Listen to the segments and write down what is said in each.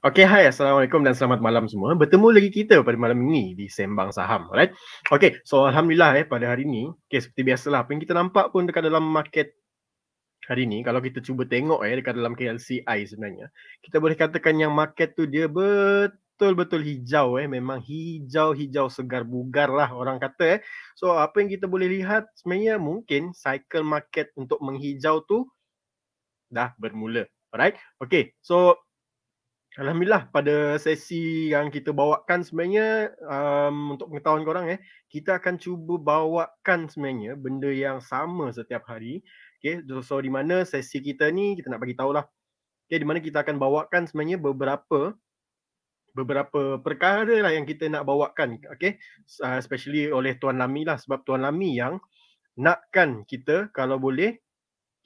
Okay, hai. Assalamualaikum dan selamat malam semua. Bertemu lagi kita pada malam ini di Sembang Saham. Alright. Okay, so Alhamdulillah eh, pada hari ini, okay, seperti biasalah, apa yang kita nampak pun dekat dalam market hari ini, kalau kita cuba tengok eh, dekat dalam KLCI sebenarnya, kita boleh katakan yang market tu dia ber betul-betul hijau eh memang hijau-hijau segar bugar lah orang kata eh so apa yang kita boleh lihat sebenarnya mungkin cycle market untuk menghijau tu dah bermula alright okay so Alhamdulillah pada sesi yang kita bawakan sebenarnya um, untuk pengetahuan korang eh kita akan cuba bawakan sebenarnya benda yang sama setiap hari. Okey, so, so, di mana sesi kita ni kita nak bagi tahulah. Okey, di mana kita akan bawakan sebenarnya beberapa beberapa perkara lah yang kita nak bawakan. Okey, uh, especially oleh Tuan Lami lah sebab Tuan Lami yang nakkan kita kalau boleh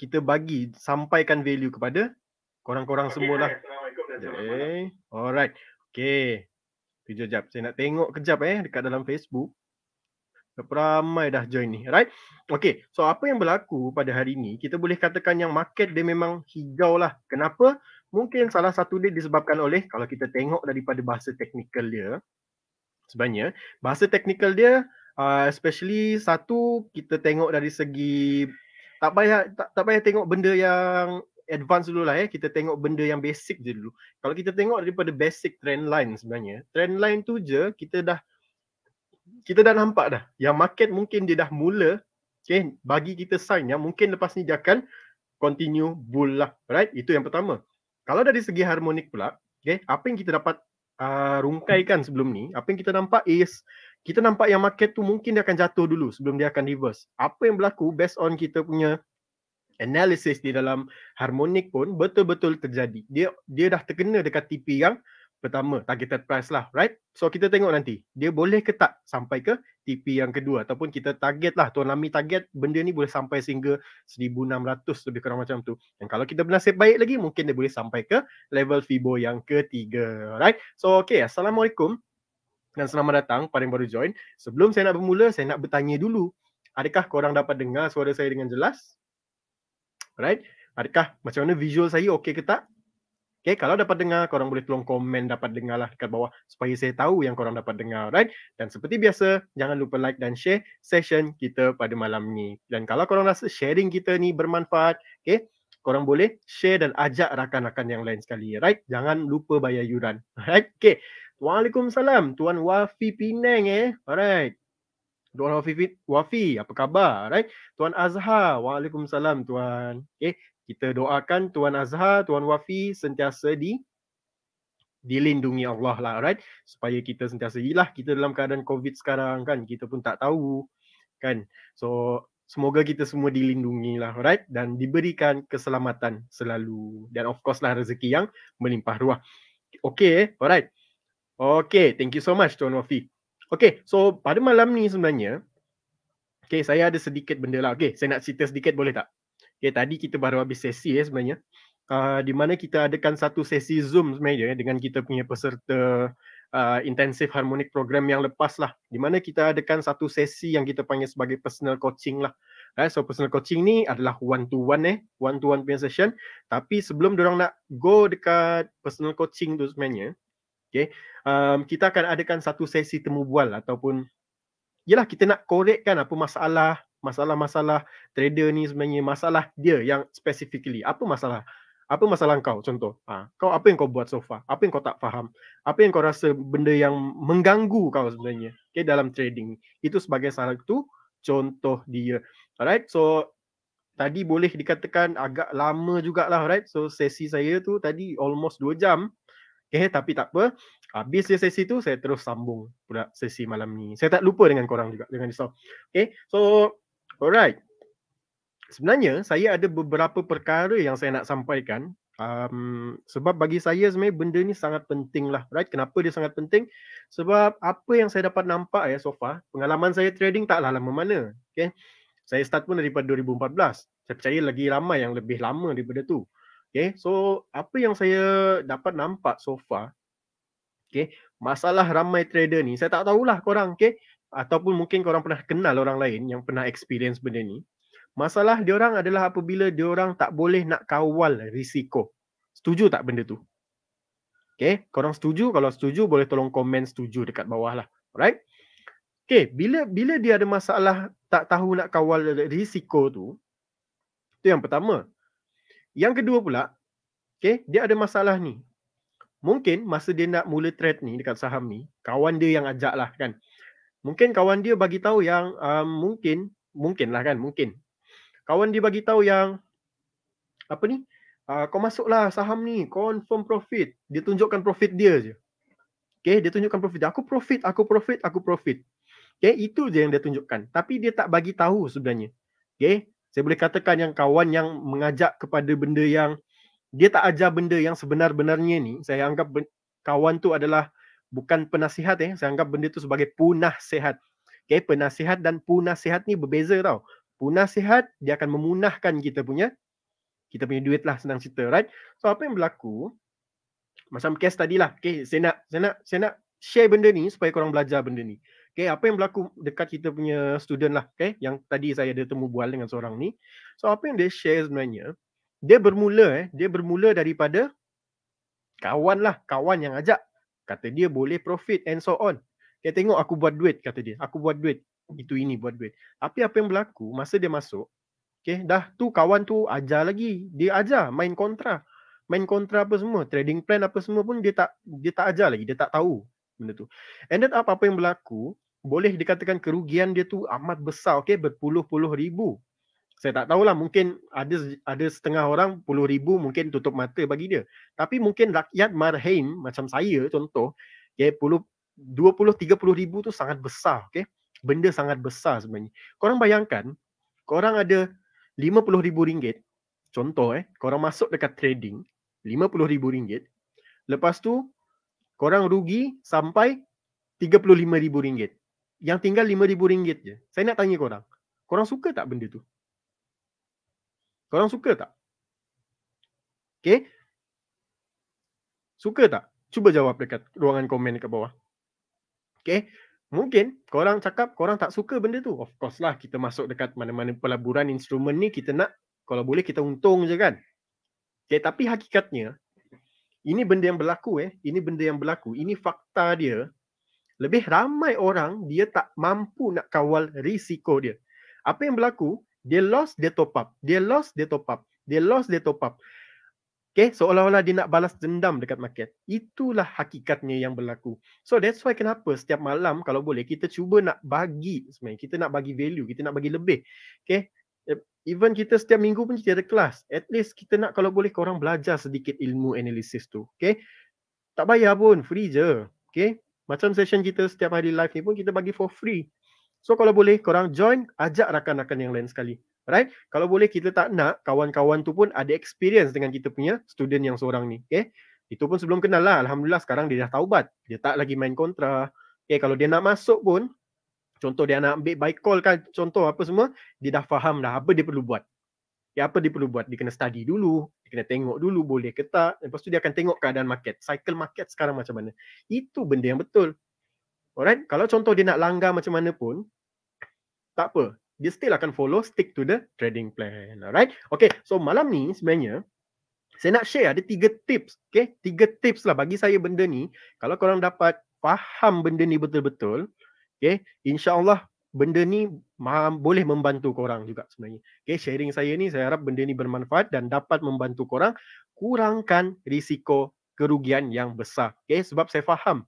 kita bagi sampaikan value kepada korang-korang okay, semua lah. Hai, Okay. Alright. Okay. Tujuh jam. Saya nak tengok kejap eh dekat dalam Facebook. Berapa ramai dah join ni. Alright. Okay. So apa yang berlaku pada hari ni, kita boleh katakan yang market dia memang hijau lah. Kenapa? Mungkin salah satu dia disebabkan oleh kalau kita tengok daripada bahasa teknikal dia. Sebenarnya, bahasa teknikal dia uh, especially satu kita tengok dari segi tak payah tak, tak payah tengok benda yang advance dulu lah ya. Eh. Kita tengok benda yang basic je dulu. Kalau kita tengok daripada basic trend line sebenarnya, trend line tu je kita dah kita dah nampak dah yang market mungkin dia dah mula okay, bagi kita sign yang mungkin lepas ni dia akan continue bull lah. Right? Itu yang pertama. Kalau dari segi harmonik pula, okay, apa yang kita dapat uh, rungkaikan sebelum ni, apa yang kita nampak is kita nampak yang market tu mungkin dia akan jatuh dulu sebelum dia akan reverse. Apa yang berlaku based on kita punya Analisis di dalam harmonik pun betul-betul terjadi. Dia dia dah terkena dekat TP yang pertama, targeted price lah, right? So kita tengok nanti, dia boleh ke tak sampai ke TP yang kedua ataupun kita target lah, Tuan Lami target benda ni boleh sampai sehingga 1600 lebih kurang macam tu. Dan kalau kita bernasib baik lagi, mungkin dia boleh sampai ke level FIBO yang ketiga, right? So okay, Assalamualaikum dan selamat datang pada yang baru join. Sebelum saya nak bermula, saya nak bertanya dulu, adakah korang dapat dengar suara saya dengan jelas? Alright. Adakah macam mana visual saya okey ke tak? Okay, kalau dapat dengar, korang boleh tolong komen dapat dengar lah dekat bawah supaya saya tahu yang korang dapat dengar, right? Dan seperti biasa, jangan lupa like dan share session kita pada malam ni. Dan kalau korang rasa sharing kita ni bermanfaat, okay, korang boleh share dan ajak rakan-rakan yang lain sekali, right? Jangan lupa bayar yuran, right? Okay, Waalaikumsalam, Tuan Wafi Pinang eh, alright. Tuan Wafi, Wafi, apa khabar? Right? Tuan Azhar, Waalaikumsalam Tuan. Okay, kita doakan Tuan Azhar, Tuan Wafi sentiasa di dilindungi Allah lah, right? Supaya kita sentiasa ilah kita dalam keadaan COVID sekarang kan, kita pun tak tahu kan. So, semoga kita semua dilindungi lah, right? Dan diberikan keselamatan selalu. Dan of course lah rezeki yang melimpah ruah. Okay, alright. Okay, thank you so much Tuan Wafi. Okay, so pada malam ni sebenarnya, okay, saya ada sedikit benda lah. Okay, saya nak cerita sedikit boleh tak? Okay, tadi kita baru habis sesi ya sebenarnya. Uh, di mana kita adakan satu sesi Zoom sebenarnya ya, dengan kita punya peserta uh, ah, intensif harmonik program yang lepas lah. Di mana kita adakan satu sesi yang kita panggil sebagai personal coaching lah. Right, eh, so personal coaching ni adalah one to one eh. One to one punya session. Tapi sebelum orang nak go dekat personal coaching tu sebenarnya, Okay. Um, ehm, kita akan adakan satu sesi temu bual ataupun yalah kita nak koretkan apa masalah masalah-masalah trader ni sebenarnya masalah dia yang specifically apa masalah apa masalah kau contoh ha, kau apa yang kau buat so far apa yang kau tak faham apa yang kau rasa benda yang mengganggu kau sebenarnya okay, dalam trading itu sebagai salah satu contoh dia alright so tadi boleh dikatakan agak lama jugalah right so sesi saya tu tadi almost 2 jam Okay, tapi tak apa. Habis dia sesi tu, saya terus sambung pula sesi malam ni. Saya tak lupa dengan korang juga, dengan Isau. Okay, so, alright. Sebenarnya, saya ada beberapa perkara yang saya nak sampaikan. Um, sebab bagi saya sebenarnya benda ni sangat penting lah. Right? Kenapa dia sangat penting? Sebab apa yang saya dapat nampak ya so far, pengalaman saya trading taklah lama mana. Okay? Saya start pun daripada 2014. Saya percaya lagi ramai yang lebih lama daripada tu. Okay, so apa yang saya dapat nampak so far, okay, masalah ramai trader ni, saya tak tahulah korang, okay, ataupun mungkin korang pernah kenal orang lain yang pernah experience benda ni. Masalah diorang adalah apabila diorang tak boleh nak kawal risiko. Setuju tak benda tu? Okay, korang setuju? Kalau setuju, boleh tolong komen setuju dekat bawah lah. Alright? Okay, bila bila dia ada masalah tak tahu nak kawal risiko tu, tu yang pertama. Yang kedua pula, okay, dia ada masalah ni. Mungkin masa dia nak mula trade ni dekat saham ni, kawan dia yang ajak lah kan. Mungkin kawan dia bagi tahu yang um, mungkin, mungkin lah kan, mungkin. Kawan dia bagi tahu yang, apa ni, uh, kau masuklah saham ni, confirm profit. Dia tunjukkan profit dia je. Okay, dia tunjukkan profit. Aku profit, aku profit, aku profit. Okay, itu je yang dia tunjukkan. Tapi dia tak bagi tahu sebenarnya. Okay, saya boleh katakan yang kawan yang mengajak kepada benda yang dia tak ajar benda yang sebenar-benarnya ni saya anggap kawan tu adalah bukan penasihat eh saya anggap benda tu sebagai punah sehat okey penasihat dan punah sehat ni berbeza tau punah sehat dia akan memunahkan kita punya kita punya duit lah senang cerita right so apa yang berlaku macam case tadi lah okey saya nak saya nak saya nak share benda ni supaya korang belajar benda ni Okay, apa yang berlaku dekat kita punya student lah, okay, yang tadi saya ada temu bual dengan seorang ni. So, apa yang dia share sebenarnya, dia bermula, eh, dia bermula daripada kawan lah, kawan yang ajak. Kata dia boleh profit and so on. Okay, tengok aku buat duit, kata dia. Aku buat duit. Itu ini buat duit. Tapi apa yang berlaku, masa dia masuk, okay, dah tu kawan tu ajar lagi. Dia ajar, main kontra. Main kontra apa semua, trading plan apa semua pun dia tak dia tak ajar lagi, dia tak tahu benda tu. And then apa-apa yang berlaku, boleh dikatakan kerugian dia tu amat besar okey berpuluh-puluh ribu saya tak tahulah mungkin ada ada setengah orang puluh ribu mungkin tutup mata bagi dia tapi mungkin rakyat marhaim macam saya contoh okey puluh 20 30 ribu tu sangat besar okey benda sangat besar sebenarnya korang bayangkan korang ada 50 ribu ringgit contoh eh korang masuk dekat trading 50 ribu ringgit lepas tu korang rugi sampai 35 ribu ringgit yang tinggal RM5,000 je. Saya nak tanya korang. Korang suka tak benda tu? Korang suka tak? Okay. Suka tak? Cuba jawab dekat ruangan komen dekat bawah. Okay. Mungkin korang cakap korang tak suka benda tu. Of course lah kita masuk dekat mana-mana pelaburan instrumen ni kita nak kalau boleh kita untung je kan. Okay, tapi hakikatnya ini benda yang berlaku eh. Ini benda yang berlaku. Ini fakta dia lebih ramai orang dia tak mampu nak kawal risiko dia. Apa yang berlaku? Dia lost, dia top up. Dia lost, dia top up. Dia lost, dia top up. Okay, seolah-olah dia nak balas dendam dekat market. Itulah hakikatnya yang berlaku. So that's why kenapa setiap malam kalau boleh kita cuba nak bagi sebenarnya. Kita nak bagi value, kita nak bagi lebih. Okay, even kita setiap minggu pun kita ada kelas. At least kita nak kalau boleh korang belajar sedikit ilmu analisis tu. Okay, tak bayar pun, free je. Okay, macam session kita setiap hari live ni pun kita bagi for free. So kalau boleh korang join, ajak rakan-rakan yang lain sekali. Right? Kalau boleh kita tak nak kawan-kawan tu pun ada experience dengan kita punya student yang seorang ni. Okay? Itu pun sebelum kenal lah. Alhamdulillah sekarang dia dah taubat. Dia tak lagi main kontra. Okay, kalau dia nak masuk pun, contoh dia nak ambil by call kan, contoh apa semua, dia dah faham dah apa dia perlu buat. Ya, apa dia perlu buat? Dia kena study dulu kena tengok dulu boleh ke tak. Lepas tu dia akan tengok keadaan market. Cycle market sekarang macam mana. Itu benda yang betul. Alright. Kalau contoh dia nak langgar macam mana pun. Tak apa. Dia still akan follow stick to the trading plan. Alright. Okay. So malam ni sebenarnya. Saya nak share ada tiga tips. Okay. Tiga tips lah bagi saya benda ni. Kalau korang dapat faham benda ni betul-betul. Okay. InsyaAllah benda ni boleh membantu korang juga sebenarnya. Okay, sharing saya ni saya harap benda ni bermanfaat dan dapat membantu korang kurangkan risiko kerugian yang besar. Okay, sebab saya faham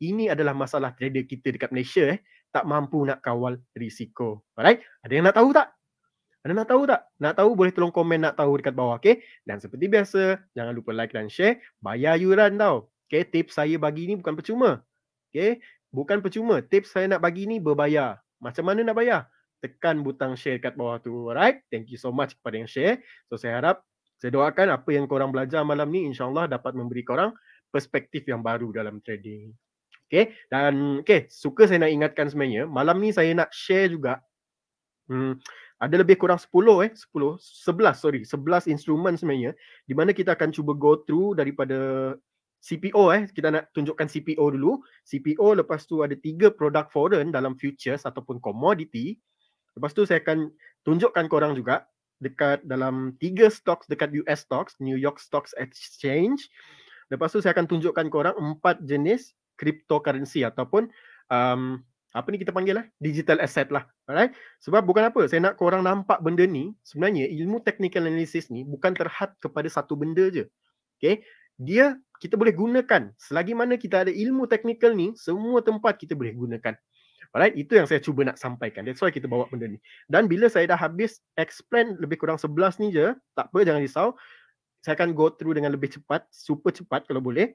ini adalah masalah trader kita dekat Malaysia eh. Tak mampu nak kawal risiko. Alright, ada yang nak tahu tak? Ada nak tahu tak? Nak tahu boleh tolong komen nak tahu dekat bawah. Okay? Dan seperti biasa, jangan lupa like dan share. Bayar yuran tau. Okay? Tips saya bagi ni bukan percuma. Okay? Bukan percuma. Tips saya nak bagi ni berbayar. Macam mana nak bayar? Tekan butang share kat bawah tu. Alright. Thank you so much kepada yang share. So saya harap saya doakan apa yang korang belajar malam ni insyaAllah dapat memberi korang perspektif yang baru dalam trading. Okay. Dan okay. Suka saya nak ingatkan sebenarnya. Malam ni saya nak share juga. Hmm, ada lebih kurang 10 eh. 10. 11 sorry. 11 instrumen sebenarnya. Di mana kita akan cuba go through daripada CPO eh kita nak tunjukkan CPO dulu CPO lepas tu ada tiga produk foreign dalam futures ataupun commodity lepas tu saya akan tunjukkan korang juga dekat dalam tiga stocks dekat US stocks New York Stocks Exchange lepas tu saya akan tunjukkan korang empat jenis cryptocurrency ataupun um, apa ni kita panggil lah digital asset lah alright sebab bukan apa saya nak korang nampak benda ni sebenarnya ilmu technical analysis ni bukan terhad kepada satu benda je Okay dia kita boleh gunakan selagi mana kita ada ilmu teknikal ni semua tempat kita boleh gunakan alright itu yang saya cuba nak sampaikan that's why kita bawa benda ni dan bila saya dah habis explain lebih kurang 11 ni je tak apa jangan risau saya akan go through dengan lebih cepat super cepat kalau boleh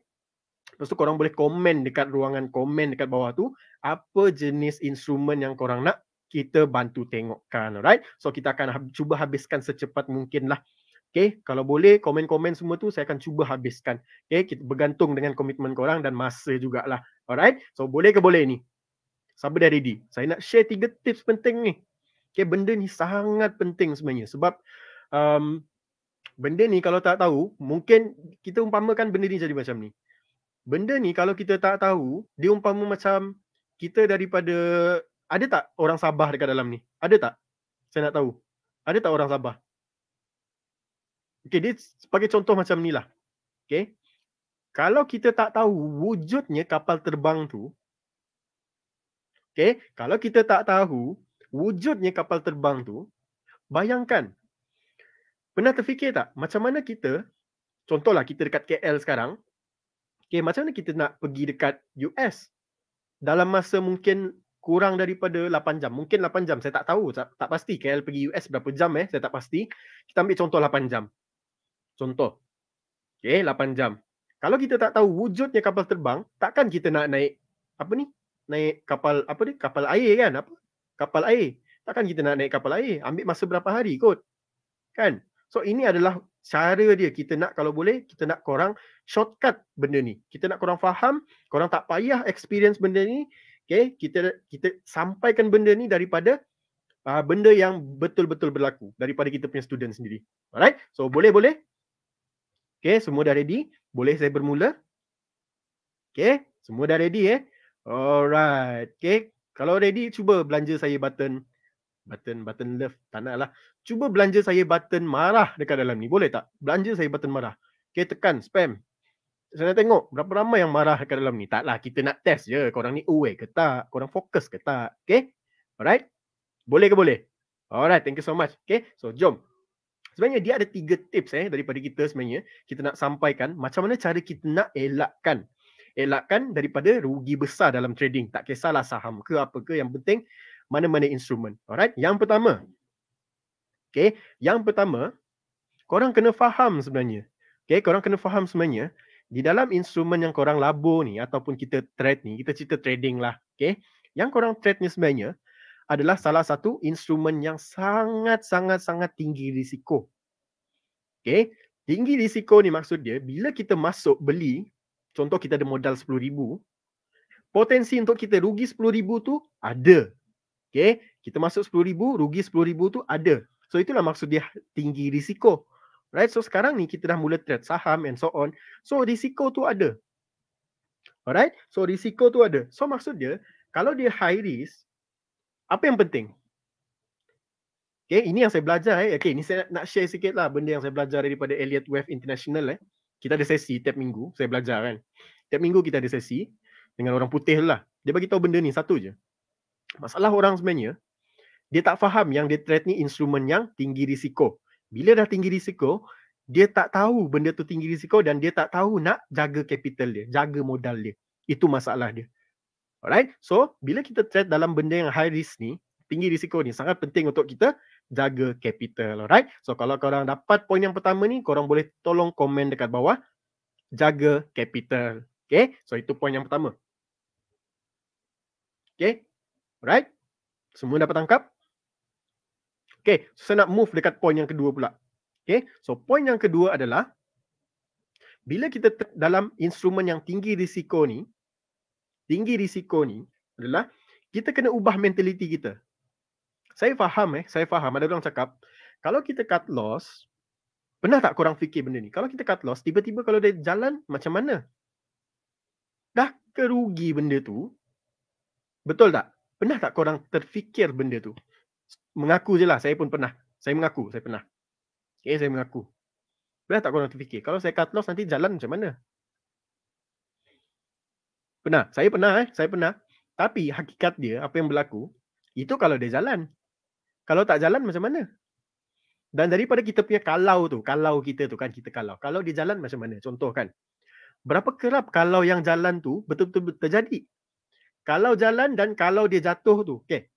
lepas tu korang boleh komen dekat ruangan komen dekat bawah tu apa jenis instrumen yang korang nak kita bantu tengokkan alright so kita akan cuba habiskan secepat mungkin lah Okay, kalau boleh komen-komen semua tu saya akan cuba habiskan. Okay, kita bergantung dengan komitmen korang dan masa jugalah. Alright, so boleh ke boleh ni? Sabar dah ready? Saya nak share tiga tips penting ni. Okay, benda ni sangat penting sebenarnya sebab um, benda ni kalau tak tahu, mungkin kita umpamakan benda ni jadi macam ni. Benda ni kalau kita tak tahu, dia umpama macam kita daripada, ada tak orang Sabah dekat dalam ni? Ada tak? Saya nak tahu. Ada tak orang Sabah? Okay, dia sebagai contoh macam ni lah. Okay. Kalau kita tak tahu wujudnya kapal terbang tu. Okay. Kalau kita tak tahu wujudnya kapal terbang tu. Bayangkan. Pernah terfikir tak? Macam mana kita. Contohlah kita dekat KL sekarang. Okay. Macam mana kita nak pergi dekat US. Dalam masa mungkin kurang daripada 8 jam. Mungkin 8 jam. Saya tak tahu. Tak, pasti KL pergi US berapa jam eh. Saya tak pasti. Kita ambil contoh 8 jam. Contoh. Okey, 8 jam. Kalau kita tak tahu wujudnya kapal terbang, takkan kita nak naik apa ni? Naik kapal apa ni? Kapal air kan? Apa? Kapal air. Takkan kita nak naik kapal air. Ambil masa berapa hari kot. Kan? So ini adalah cara dia kita nak kalau boleh kita nak korang shortcut benda ni. Kita nak korang faham, korang tak payah experience benda ni. Okay, kita kita sampaikan benda ni daripada uh, benda yang betul-betul berlaku daripada kita punya student sendiri. Alright? So boleh-boleh Okay, semua dah ready. Boleh saya bermula? Okay, semua dah ready eh. Alright. Okay, kalau ready cuba belanja saya button. Button, button love. Tak nak lah. Cuba belanja saya button marah dekat dalam ni. Boleh tak? Belanja saya button marah. Okay, tekan spam. Saya nak tengok berapa ramai yang marah dekat dalam ni. Taklah, kita nak test je. Korang ni aware ke tak? Korang fokus ke tak? Okay? Alright? Boleh ke boleh? Alright, thank you so much. Okay, so jom sebenarnya dia ada tiga tips eh daripada kita sebenarnya kita nak sampaikan macam mana cara kita nak elakkan elakkan daripada rugi besar dalam trading tak kisahlah saham ke apa ke yang penting mana-mana instrumen alright yang pertama okay yang pertama korang kena faham sebenarnya okay korang kena faham sebenarnya di dalam instrumen yang korang labur ni ataupun kita trade ni kita cerita trading lah okay yang korang trade ni sebenarnya adalah salah satu instrumen yang sangat-sangat-sangat tinggi risiko. Okay. Tinggi risiko ni maksud dia bila kita masuk beli, contoh kita ada modal RM10,000, potensi untuk kita rugi RM10,000 tu ada. Okay. Kita masuk RM10,000, rugi RM10,000 tu ada. So itulah maksud dia tinggi risiko. Right, so sekarang ni kita dah mula trade saham and so on. So risiko tu ada. Alright, so risiko tu ada. So maksud dia, kalau dia high risk, apa yang penting? Okay, ini yang saya belajar. Eh. Okay, ini saya nak share sikit lah benda yang saya belajar daripada Elliot Wave International. Eh. Kita ada sesi tiap minggu, saya belajar kan. Tiap minggu kita ada sesi dengan orang putih lah. Dia bagi tahu benda ni satu je. Masalah orang sebenarnya, dia tak faham yang dia trade ni instrumen yang tinggi risiko. Bila dah tinggi risiko, dia tak tahu benda tu tinggi risiko dan dia tak tahu nak jaga capital dia, jaga modal dia. Itu masalah dia. Alright. So, bila kita trade dalam benda yang high risk ni, tinggi risiko ni sangat penting untuk kita jaga capital. Alright. So, kalau korang dapat poin yang pertama ni, korang boleh tolong komen dekat bawah jaga capital. Okay. So, itu poin yang pertama. Okay. Alright. Semua dapat tangkap? Okay. So, saya nak move dekat poin yang kedua pula. Okay. So, poin yang kedua adalah bila kita dalam instrumen yang tinggi risiko ni, tinggi risiko ni adalah kita kena ubah mentaliti kita. Saya faham eh, saya faham ada orang cakap kalau kita cut loss, pernah tak korang fikir benda ni? Kalau kita cut loss, tiba-tiba kalau dia jalan macam mana? Dah kerugi benda tu. Betul tak? Pernah tak korang terfikir benda tu? Mengaku je lah, saya pun pernah. Saya mengaku, saya pernah. Okay, saya mengaku. Pernah tak korang terfikir? Kalau saya cut loss, nanti jalan macam mana? Pernah. Saya pernah eh. Saya pernah. Tapi hakikat dia, apa yang berlaku, itu kalau dia jalan. Kalau tak jalan macam mana? Dan daripada kita punya kalau tu, kalau kita tu kan kita kalau. Kalau dia jalan macam mana? Contoh kan. Berapa kerap kalau yang jalan tu betul-betul terjadi? Kalau jalan dan kalau dia jatuh tu. Okay.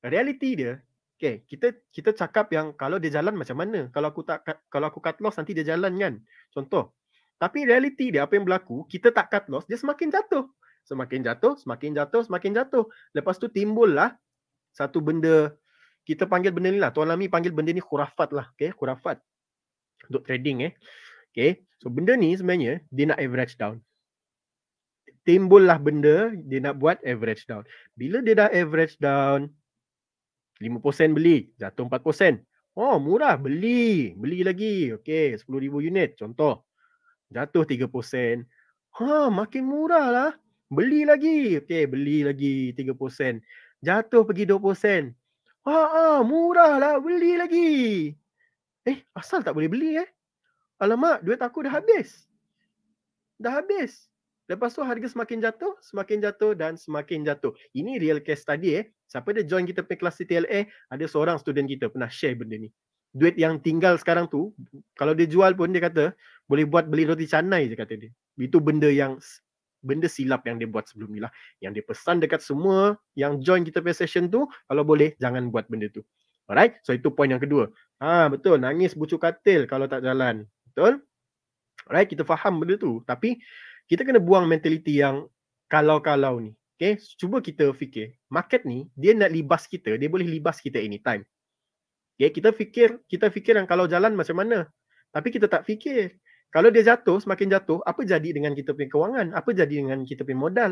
Realiti dia, okay, kita kita cakap yang kalau dia jalan macam mana? Kalau aku tak kalau aku cut loss nanti dia jalan kan? Contoh, tapi realiti dia apa yang berlaku, kita tak cut loss, dia semakin jatuh. Semakin jatuh, semakin jatuh, semakin jatuh. Lepas tu timbul lah satu benda, kita panggil benda ni lah. Tuan Lami panggil benda ni khurafat lah. Okay, khurafat. Untuk trading eh. Okay, so benda ni sebenarnya dia nak average down. timbul lah benda dia nak buat average down. Bila dia dah average down, 5% beli, jatuh 4%. Oh murah, beli. Beli lagi. Okay, 10,000 unit contoh jatuh 30 sen. Ha, makin murah lah. Beli lagi. Okey, beli lagi 30 sen. Jatuh pergi 20 sen. Ha, ha, murah lah. Beli lagi. Eh, asal tak boleh beli eh. Alamak, duit aku dah habis. Dah habis. Lepas tu harga semakin jatuh, semakin jatuh dan semakin jatuh. Ini real case tadi eh. Siapa dia join kita pergi kelas CTLA, ada seorang student kita pernah share benda ni duit yang tinggal sekarang tu kalau dia jual pun dia kata boleh buat beli roti canai je kata dia. Itu benda yang benda silap yang dia buat sebelum ni lah. Yang dia pesan dekat semua yang join kita punya session tu kalau boleh jangan buat benda tu. Alright? So itu poin yang kedua. Ha betul nangis bucu katil kalau tak jalan. Betul? Alright kita faham benda tu tapi kita kena buang mentaliti yang kalau-kalau ni. Okay, cuba kita fikir market ni dia nak libas kita, dia boleh libas kita anytime. Okay, ya, kita fikir, kita fikir yang kalau jalan macam mana. Tapi kita tak fikir. Kalau dia jatuh, semakin jatuh, apa jadi dengan kita punya kewangan? Apa jadi dengan kita punya modal?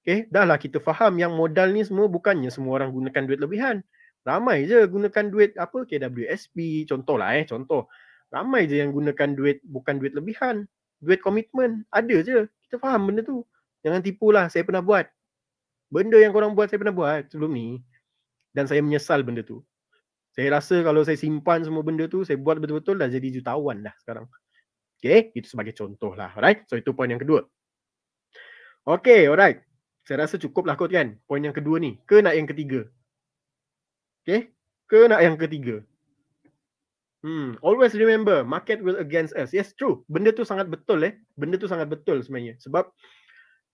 Okay, dah lah kita faham yang modal ni semua bukannya semua orang gunakan duit lebihan. Ramai je gunakan duit apa KWSP, lah eh, contoh. Ramai je yang gunakan duit bukan duit lebihan. Duit komitmen, ada je. Kita faham benda tu. Jangan tipu lah. saya pernah buat. Benda yang korang buat, saya pernah buat sebelum ni. Dan saya menyesal benda tu. Saya rasa kalau saya simpan semua benda tu, saya buat betul-betul dah jadi jutawan dah sekarang. Okay, itu sebagai contoh lah. Alright, so itu poin yang kedua. Okay, alright. Saya rasa cukup lah kot kan, poin yang kedua ni. Ke nak yang ketiga? Okay, ke nak yang ketiga? Hmm, always remember, market will against us. Yes, true. Benda tu sangat betul eh. Benda tu sangat betul sebenarnya. Sebab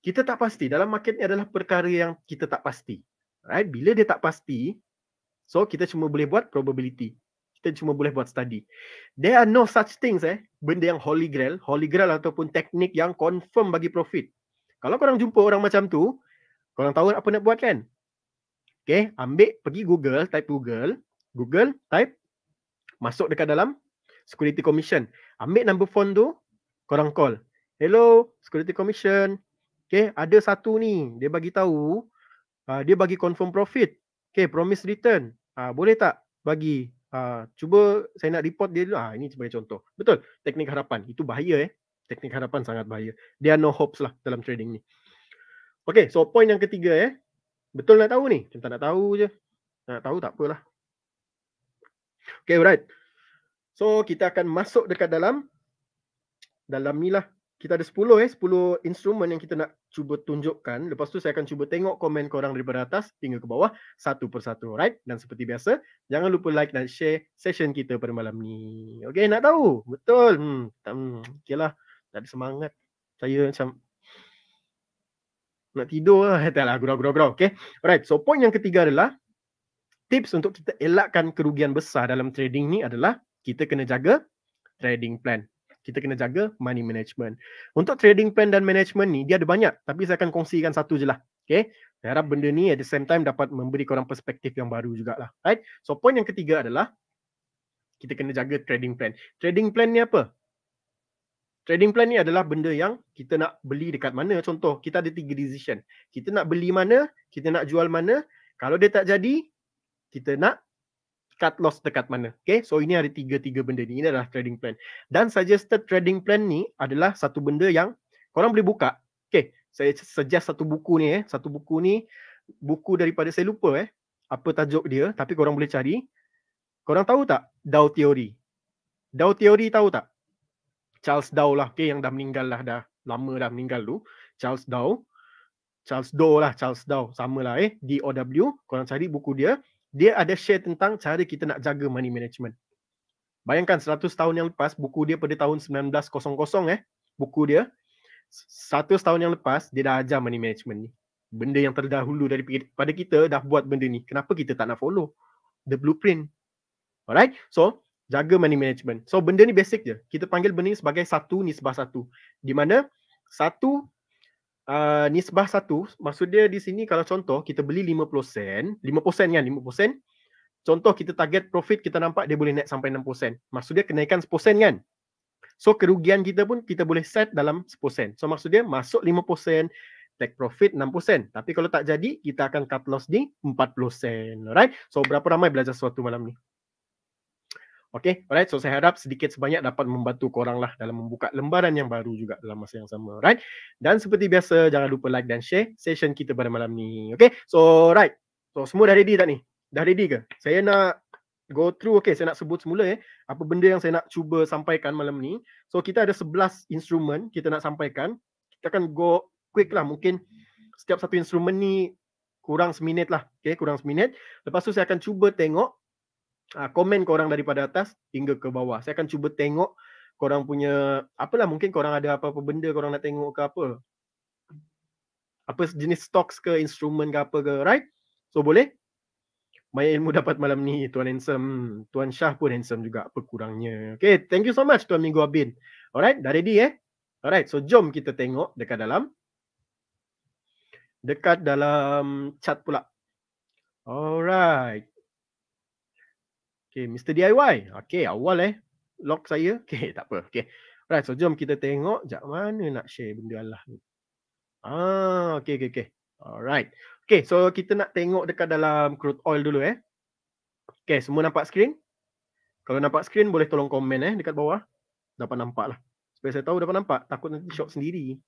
kita tak pasti. Dalam market ni adalah perkara yang kita tak pasti. Right? Bila dia tak pasti, So kita cuma boleh buat probability. Kita cuma boleh buat study. There are no such things eh. Benda yang holy grail. Holy grail ataupun teknik yang confirm bagi profit. Kalau korang jumpa orang macam tu, korang tahu apa nak buat kan? Okay, ambil pergi Google, type Google. Google, type. Masuk dekat dalam security commission. Ambil number phone tu, korang call. Hello, security commission. Okay, ada satu ni. Dia bagi tahu, uh, dia bagi confirm profit. Okay, promise return. Ah, boleh tak bagi ah, cuba saya nak report dia dulu. Ah, ini sebagai contoh. Betul. Teknik harapan itu bahaya eh. Teknik harapan sangat bahaya. There are no hopes lah dalam trading ni. Okay, so point yang ketiga eh. Betul nak tahu ni? Macam tak nak tahu je. Nak tahu tak apalah. Okay, alright. So, kita akan masuk dekat dalam. Dalam ni lah. Kita ada 10 eh. 10 instrumen yang kita nak cuba tunjukkan. Lepas tu saya akan cuba tengok komen korang daripada atas hingga ke bawah satu persatu. Alright? Dan seperti biasa, jangan lupa like dan share session kita pada malam ni. Okay, nak tahu? Betul. Hmm, tak, hmm. Okay lah. Tak ada semangat. Saya macam nak tidur lah. Eh, tak lah, gurau, gurau, gurau. Okay. Alright, so point yang ketiga adalah tips untuk kita elakkan kerugian besar dalam trading ni adalah kita kena jaga trading plan kita kena jaga money management. Untuk trading plan dan management ni, dia ada banyak. Tapi saya akan kongsikan satu je lah. Okay. Saya harap benda ni at the same time dapat memberi korang perspektif yang baru jugalah. Right. So, point yang ketiga adalah kita kena jaga trading plan. Trading plan ni apa? Trading plan ni adalah benda yang kita nak beli dekat mana. Contoh, kita ada tiga decision. Kita nak beli mana, kita nak jual mana. Kalau dia tak jadi, kita nak cut loss dekat mana. Okay, so ini ada tiga-tiga benda ni. Ini adalah trading plan. Dan suggested trading plan ni adalah satu benda yang korang boleh buka. Okay, saya suggest satu buku ni eh. Satu buku ni, buku daripada saya lupa eh. Apa tajuk dia, tapi korang boleh cari. Korang tahu tak Dow Theory? Dow Theory tahu tak? Charles Dow lah, okay, yang dah meninggal lah dah. Lama dah meninggal tu. Charles Dow. Charles Dow lah, Charles Dow. Sama lah eh. D-O-W. Korang cari buku dia dia ada share tentang cara kita nak jaga money management. Bayangkan 100 tahun yang lepas, buku dia pada tahun 1900 eh, buku dia. 100 tahun yang lepas, dia dah ajar money management ni. Benda yang terdahulu daripada kita dah buat benda ni. Kenapa kita tak nak follow? The blueprint. Alright? So, jaga money management. So, benda ni basic je. Kita panggil benda ni sebagai satu nisbah satu. Di mana satu uh, ah, nisbah satu, maksud dia di sini kalau contoh kita beli 50 sen, 50 sen kan, 50 sen. Contoh kita target profit kita nampak dia boleh naik sampai 60 sen. Maksud dia kenaikan 10 sen kan. So kerugian kita pun kita boleh set dalam 10 sen. So maksud dia masuk 50 sen, take profit 60 sen. Tapi kalau tak jadi, kita akan cut loss di 40 sen. Alright. So berapa ramai belajar sesuatu malam ni? Okay, alright. So saya harap sedikit sebanyak dapat membantu korang lah dalam membuka lembaran yang baru juga dalam masa yang sama, alright. Dan seperti biasa, jangan lupa like dan share session kita pada malam ni. Okay, so right. So semua dah ready tak ni? Dah ready ke? Saya nak go through, okay. Saya nak sebut semula eh. Apa benda yang saya nak cuba sampaikan malam ni. So kita ada 11 instrumen kita nak sampaikan. Kita akan go quick lah. Mungkin setiap satu instrumen ni kurang seminit lah. Okay, kurang seminit. Lepas tu saya akan cuba tengok uh, komen korang daripada atas hingga ke bawah. Saya akan cuba tengok korang punya apalah mungkin korang ada apa-apa benda korang nak tengok ke apa. Apa jenis stocks ke instrumen ke apa ke, right? So boleh? Maya ilmu dapat malam ni Tuan Handsome. Hmm, Tuan Shah pun handsome juga apa kurangnya. Okay, thank you so much Tuan Minggu Abin. Alright, dah ready eh? Alright, so jom kita tengok dekat dalam. Dekat dalam chat pula. Alright. Okay, Mr. DIY. Okay, awal eh. Lock saya. Okay, tak apa. Okay. Alright, so jom kita tengok. Sekejap mana nak share benda Allah ni. Ah, okay, okay, okay. Alright. Okay, so kita nak tengok dekat dalam crude oil dulu eh. Okay, semua nampak screen? Kalau nampak screen, boleh tolong komen eh dekat bawah. Dapat nampak lah. Supaya saya tahu dapat nampak. Takut nanti shock sendiri.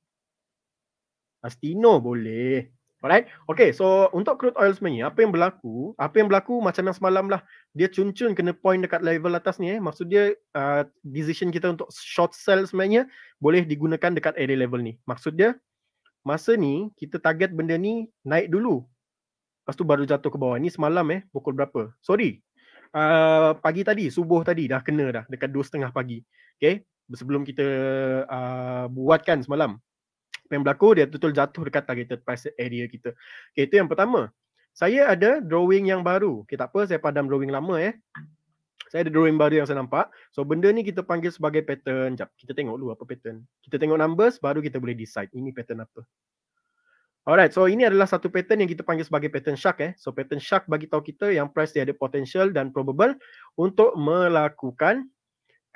Astino boleh. Alright. Okay, so untuk crude oil sebenarnya, apa yang berlaku, apa yang berlaku macam yang semalam lah, dia cun-cun kena point dekat level atas ni eh. Maksud dia, uh, decision kita untuk short sell sebenarnya boleh digunakan dekat area level ni. Maksud dia, masa ni kita target benda ni naik dulu. Lepas tu baru jatuh ke bawah. Ni semalam eh, pukul berapa? Sorry. Uh, pagi tadi, subuh tadi dah kena dah dekat 2.30 pagi. Okay, sebelum kita uh, buatkan semalam apa yang berlaku dia betul jatuh dekat targeted price area kita. Okay, itu yang pertama. Saya ada drawing yang baru. Okay, tak apa, saya padam drawing lama eh. Saya ada drawing baru yang saya nampak. So benda ni kita panggil sebagai pattern. Jap, kita tengok dulu apa pattern. Kita tengok numbers baru kita boleh decide ini pattern apa. Alright, so ini adalah satu pattern yang kita panggil sebagai pattern shark eh. So pattern shark bagi tahu kita yang price dia ada potential dan probable untuk melakukan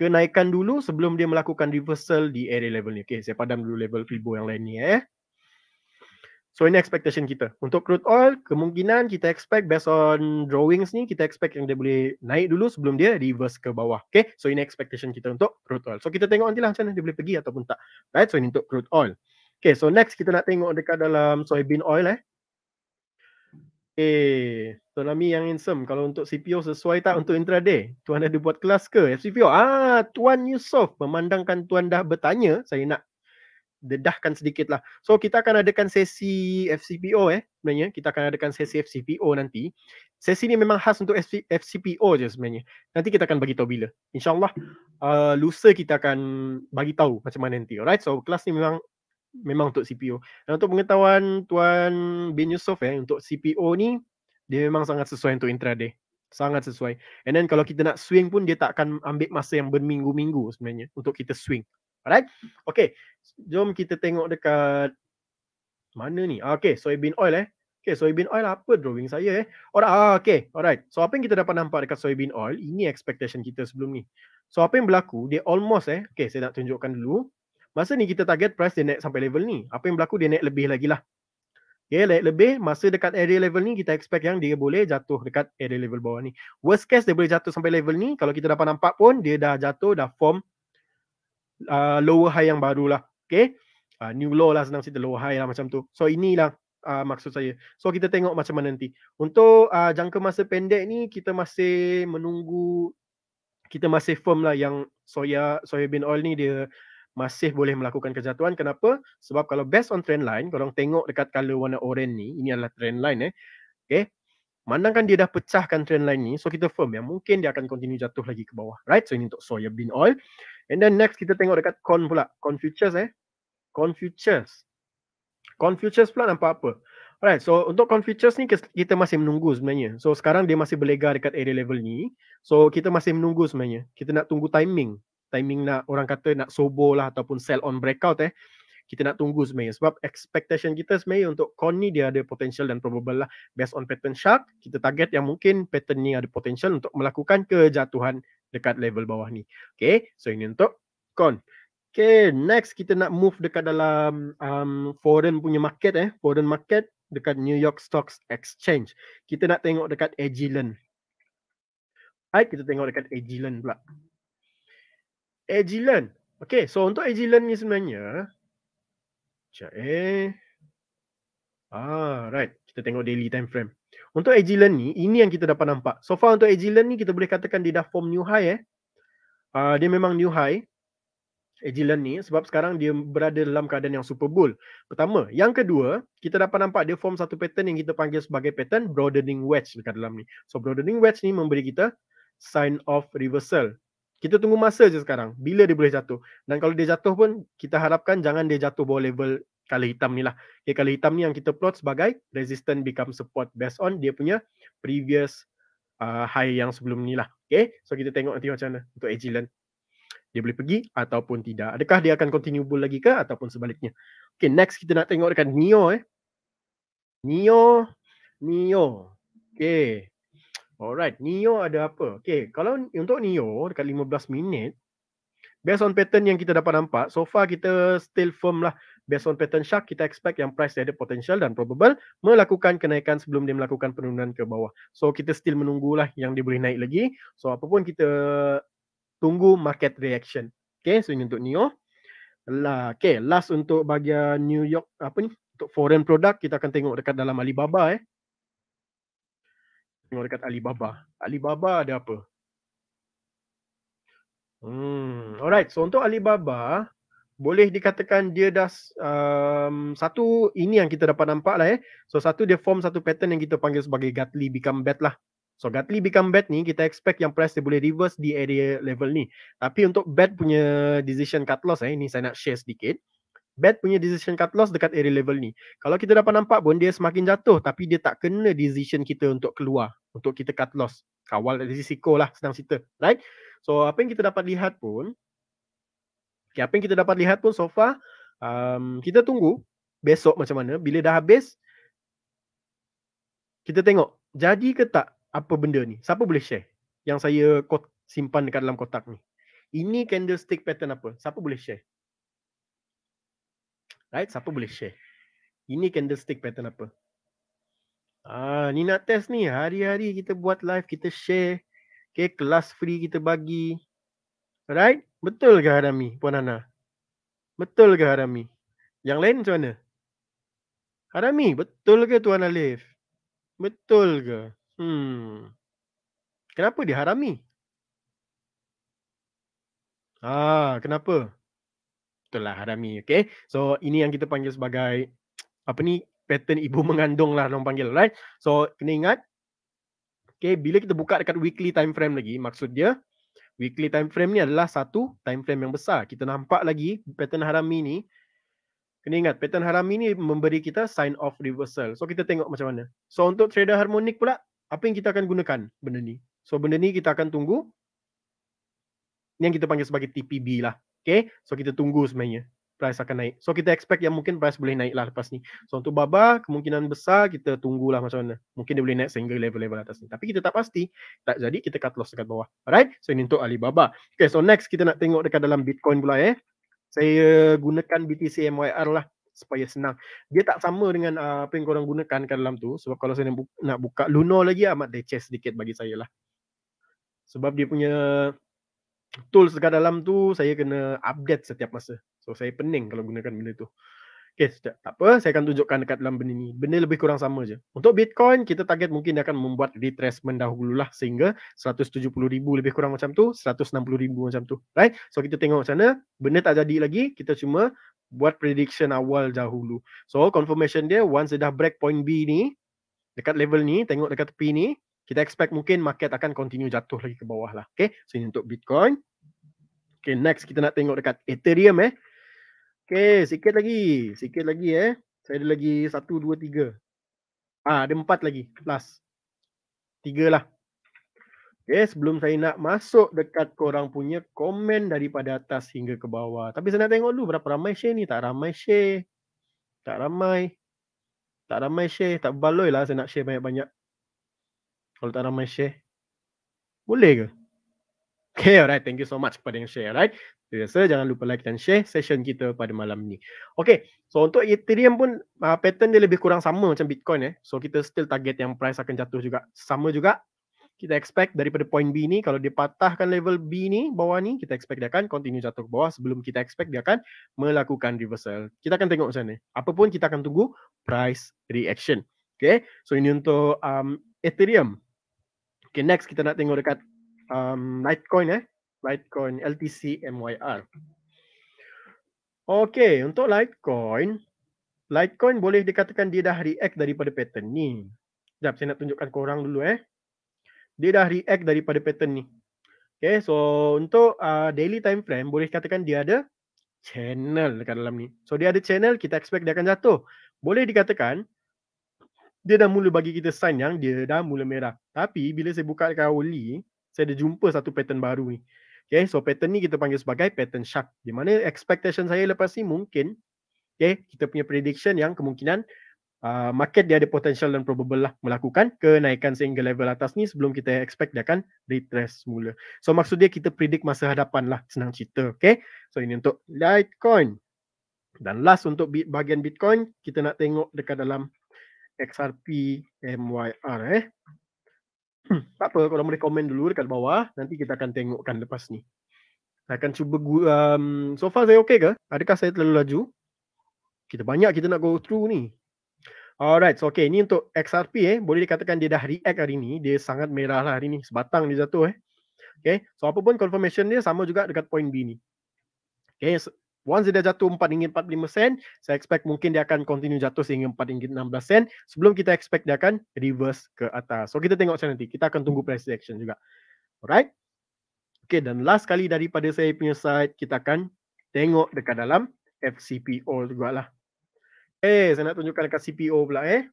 kenaikan dulu sebelum dia melakukan reversal di area level ni. Okay, saya padam dulu level Fibo yang lain ni eh. So ini expectation kita. Untuk crude oil, kemungkinan kita expect based on drawings ni, kita expect yang dia boleh naik dulu sebelum dia reverse ke bawah. Okay, so ini expectation kita untuk crude oil. So kita tengok nanti lah macam mana dia boleh pergi ataupun tak. Right, so ini untuk crude oil. Okay, so next kita nak tengok dekat dalam soybean oil eh. Eh, Tuan Ami yang handsome, kalau untuk CPO sesuai tak untuk intraday? Tuan ada buat kelas ke? CPO, ah, Tuan Yusof, memandangkan Tuan dah bertanya, saya nak dedahkan sedikit lah. So kita akan adakan sesi FCPO eh sebenarnya. Kita akan adakan sesi FCPO nanti. Sesi ni memang khas untuk FC, FCPO je sebenarnya. Nanti kita akan bagi tahu bila. InsyaAllah uh, lusa kita akan bagi tahu macam mana nanti. Alright, so kelas ni memang memang untuk CPO. Dan untuk pengetahuan Tuan Bin Yusof eh, untuk CPO ni, dia memang sangat sesuai untuk intraday. Sangat sesuai. And then kalau kita nak swing pun, dia tak akan ambil masa yang berminggu-minggu sebenarnya untuk kita swing. Alright? Okay. Jom kita tengok dekat mana ni? Ah, okay, soybean oil eh. Okay, soybean oil apa drawing saya eh? Alright, ah, okay. Alright. So, apa yang kita dapat nampak dekat soybean oil, ini expectation kita sebelum ni. So, apa yang berlaku, dia almost eh. Okay, saya nak tunjukkan dulu. Masa ni kita target price dia naik sampai level ni. Apa yang berlaku dia naik lebih lagi lah. Okay, naik lebih. Masa dekat area level ni kita expect yang dia boleh jatuh dekat area level bawah ni. Worst case dia boleh jatuh sampai level ni. Kalau kita dapat nampak pun dia dah jatuh, dah form uh, lower high yang baru lah. Okay. Uh, new low lah senang cerita lower high lah macam tu. So inilah uh, maksud saya. So kita tengok macam mana nanti. Untuk uh, jangka masa pendek ni kita masih menunggu kita masih firm lah yang soya soya bean oil ni dia masih boleh melakukan kejatuhan. Kenapa? Sebab kalau based on trend line, korang tengok dekat color warna oranye ni, ini adalah trend line eh. Okay. Mandangkan dia dah pecahkan trend line ni, so kita firm yang mungkin dia akan continue jatuh lagi ke bawah. Right? So ini untuk soya bean oil. And then next kita tengok dekat corn pula. Corn futures eh. Corn futures. Corn futures pula nampak apa? Alright, so untuk corn futures ni kita masih menunggu sebenarnya. So sekarang dia masih berlegar dekat area level ni. So kita masih menunggu sebenarnya. Kita nak tunggu timing timing nak orang kata nak sobo lah ataupun sell on breakout eh kita nak tunggu sebenarnya sebab expectation kita sebenarnya untuk coin ni dia ada potential dan probable lah based on pattern shark kita target yang mungkin pattern ni ada potential untuk melakukan kejatuhan dekat level bawah ni okay so ini untuk coin okay next kita nak move dekat dalam um, foreign punya market eh foreign market dekat New York Stock Exchange kita nak tengok dekat Agilent Baik, kita tengok dekat Agilent pula. Agilan. Okay, so untuk Agilan ni sebenarnya. Sekejap eh. Ah, right. Kita tengok daily time frame. Untuk Agilan ni, ini yang kita dapat nampak. So far untuk Agilan ni, kita boleh katakan dia dah form new high eh. Uh, dia memang new high. Agilan ni sebab sekarang dia berada dalam keadaan yang super bull. Pertama. Yang kedua, kita dapat nampak dia form satu pattern yang kita panggil sebagai pattern broadening wedge dekat dalam ni. So broadening wedge ni memberi kita sign of reversal. Kita tunggu masa je sekarang. Bila dia boleh jatuh. Dan kalau dia jatuh pun, kita harapkan jangan dia jatuh bawah level kala hitam ni lah. Okay, kala hitam ni yang kita plot sebagai resistance become support based on dia punya previous uh, high yang sebelum ni lah. Okay, so kita tengok nanti macam mana untuk agilent. Dia boleh pergi ataupun tidak. Adakah dia akan continue bull lagi ke ataupun sebaliknya. Okay, next kita nak tengok dekat NIO eh. NIO, NIO. Okay, Alright, Neo ada apa? Okay, kalau untuk Neo dekat 15 minit, based on pattern yang kita dapat nampak, so far kita still firm lah based on pattern shark, kita expect yang price dia ada potential dan probable melakukan kenaikan sebelum dia melakukan penurunan ke bawah. So, kita still menunggulah yang dia boleh naik lagi. So, apapun kita tunggu market reaction. Okay, so ini untuk Neo. Lah, okay, last untuk bagian New York, apa ni? Untuk foreign product, kita akan tengok dekat dalam Alibaba eh tengok dekat Alibaba. Alibaba ada apa? Hmm, alright. So untuk Alibaba, boleh dikatakan dia dah um, satu ini yang kita dapat nampak lah eh. So satu dia form satu pattern yang kita panggil sebagai Gatli become bad lah. So Gatli become bad ni kita expect yang price dia boleh reverse di area level ni. Tapi untuk bad punya decision cut loss eh, ni saya nak share sedikit. Bad punya decision cut loss dekat area level ni. Kalau kita dapat nampak pun dia semakin jatuh tapi dia tak kena decision kita untuk keluar. Untuk kita cut loss. Kawal risiko lah senang cerita. Right? So apa yang kita dapat lihat pun okay, apa yang kita dapat lihat pun so far um, kita tunggu besok macam mana. Bila dah habis kita tengok jadi ke tak apa benda ni. Siapa boleh share yang saya kot simpan dekat dalam kotak ni. Ini candlestick pattern apa? Siapa boleh share? Right? Siapa boleh share? Ini candlestick pattern apa? Ah, ni nak test ni. Hari-hari kita buat live, kita share. Okay, kelas free kita bagi. Right? Betul ke Harami, Puan Ana? Betul ke Harami? Yang lain macam mana? Harami, betul ke Tuan Alif? Betul ke? Hmm. Kenapa dia Harami? Ah, kenapa? betul lah harami okay so ini yang kita panggil sebagai apa ni pattern ibu mengandung lah orang panggil right so kena ingat okay bila kita buka dekat weekly time frame lagi maksud dia weekly time frame ni adalah satu time frame yang besar kita nampak lagi pattern harami ni kena ingat pattern harami ni memberi kita sign of reversal so kita tengok macam mana so untuk trader harmonik pula apa yang kita akan gunakan benda ni so benda ni kita akan tunggu ni yang kita panggil sebagai TPB lah Okay, so kita tunggu sebenarnya price akan naik. So kita expect yang mungkin price boleh naik lah lepas ni. So untuk Baba, kemungkinan besar kita tunggulah macam mana. Mungkin dia boleh naik sehingga level-level atas ni. Tapi kita tak pasti. Tak jadi kita cut loss dekat bawah. Alright, so ini untuk Alibaba. Okay, so next kita nak tengok dekat dalam Bitcoin pula eh. Saya gunakan BTC MYR lah supaya senang. Dia tak sama dengan uh, apa yang korang gunakan kat dalam tu. Sebab kalau saya nak buka Luno lagi amat leceh sedikit bagi saya lah. Sebab dia punya tools dekat dalam tu saya kena update setiap masa. So saya pening kalau gunakan benda tu. Okay, tak, apa. Saya akan tunjukkan dekat dalam benda ni. Benda lebih kurang sama je. Untuk Bitcoin, kita target mungkin dia akan membuat retracement dahulu lah sehingga 170,000 lebih kurang macam tu, 160,000 macam tu. Right? So kita tengok macam mana. Benda tak jadi lagi, kita cuma buat prediction awal dahulu. So confirmation dia, once dia dah break point B ni, dekat level ni, tengok dekat tepi ni, kita expect mungkin market akan continue jatuh lagi ke bawah lah. Okay, so ini untuk Bitcoin. Okay, next kita nak tengok dekat Ethereum eh. Okay, sikit lagi. Sikit lagi eh. Saya ada lagi satu, dua, tiga. Ah, ada empat lagi. kelas. Tiga lah. Okay, sebelum saya nak masuk dekat korang punya komen daripada atas hingga ke bawah. Tapi saya nak tengok dulu berapa ramai share ni. Tak ramai share. Tak ramai. Tak ramai share. Tak baloi lah saya nak share banyak-banyak. Kalau tak ramai share. Boleh ke? Okay, alright. Thank you so much kepada yang share, alright. Biasa, jangan lupa like dan share session kita pada malam ni. Okay, so untuk Ethereum pun uh, pattern dia lebih kurang sama macam Bitcoin eh. So kita still target yang price akan jatuh juga. Sama juga. Kita expect daripada point B ni, kalau dia patahkan level B ni, bawah ni, kita expect dia akan continue jatuh ke bawah sebelum kita expect dia akan melakukan reversal. Kita akan tengok macam ni. Apapun kita akan tunggu price reaction. Okay, so ini untuk um, Ethereum. Okay, next kita nak tengok dekat um, Litecoin eh. Litecoin LTC MYR. Okay, untuk Litecoin. Litecoin boleh dikatakan dia dah react daripada pattern ni. Sekejap, saya nak tunjukkan korang dulu eh. Dia dah react daripada pattern ni. Okay, so untuk uh, daily time frame boleh katakan dia ada channel dekat dalam ni. So dia ada channel, kita expect dia akan jatuh. Boleh dikatakan dia dah mula bagi kita sign yang dia dah mula merah. Tapi bila saya buka dekat Oli, saya ada jumpa satu pattern baru ni. Okay, so pattern ni kita panggil sebagai pattern shark. Di mana expectation saya lepas ni mungkin okay, kita punya prediction yang kemungkinan uh, market dia ada potential dan probable lah melakukan kenaikan sehingga level atas ni sebelum kita expect dia akan retrace mula. So maksud dia kita predict masa hadapan lah senang cerita. Okay, so ini untuk Litecoin. Dan last untuk bagian Bitcoin, kita nak tengok dekat dalam XRP MYR eh. Hmm, tak apa kalau boleh komen dulu dekat bawah nanti kita akan tengokkan lepas ni. Saya akan cuba um, so far saya okey ke? Adakah saya terlalu laju? Kita banyak kita nak go through ni. Alright, so okay. Ini untuk XRP eh. Boleh dikatakan dia dah react hari ni. Dia sangat merah lah hari ni. Sebatang dia jatuh eh. Okay, so apapun confirmation dia sama juga dekat point B ni. Okay, so Once dia jatuh rm sen, saya expect mungkin dia akan continue jatuh sehingga rm sen. sebelum kita expect dia akan reverse ke atas. So kita tengok macam nanti. Kita akan tunggu price action juga. Alright. Okay dan last kali daripada saya punya side, kita akan tengok dekat dalam FCPO juga lah. Eh, saya nak tunjukkan dekat CPO pula eh.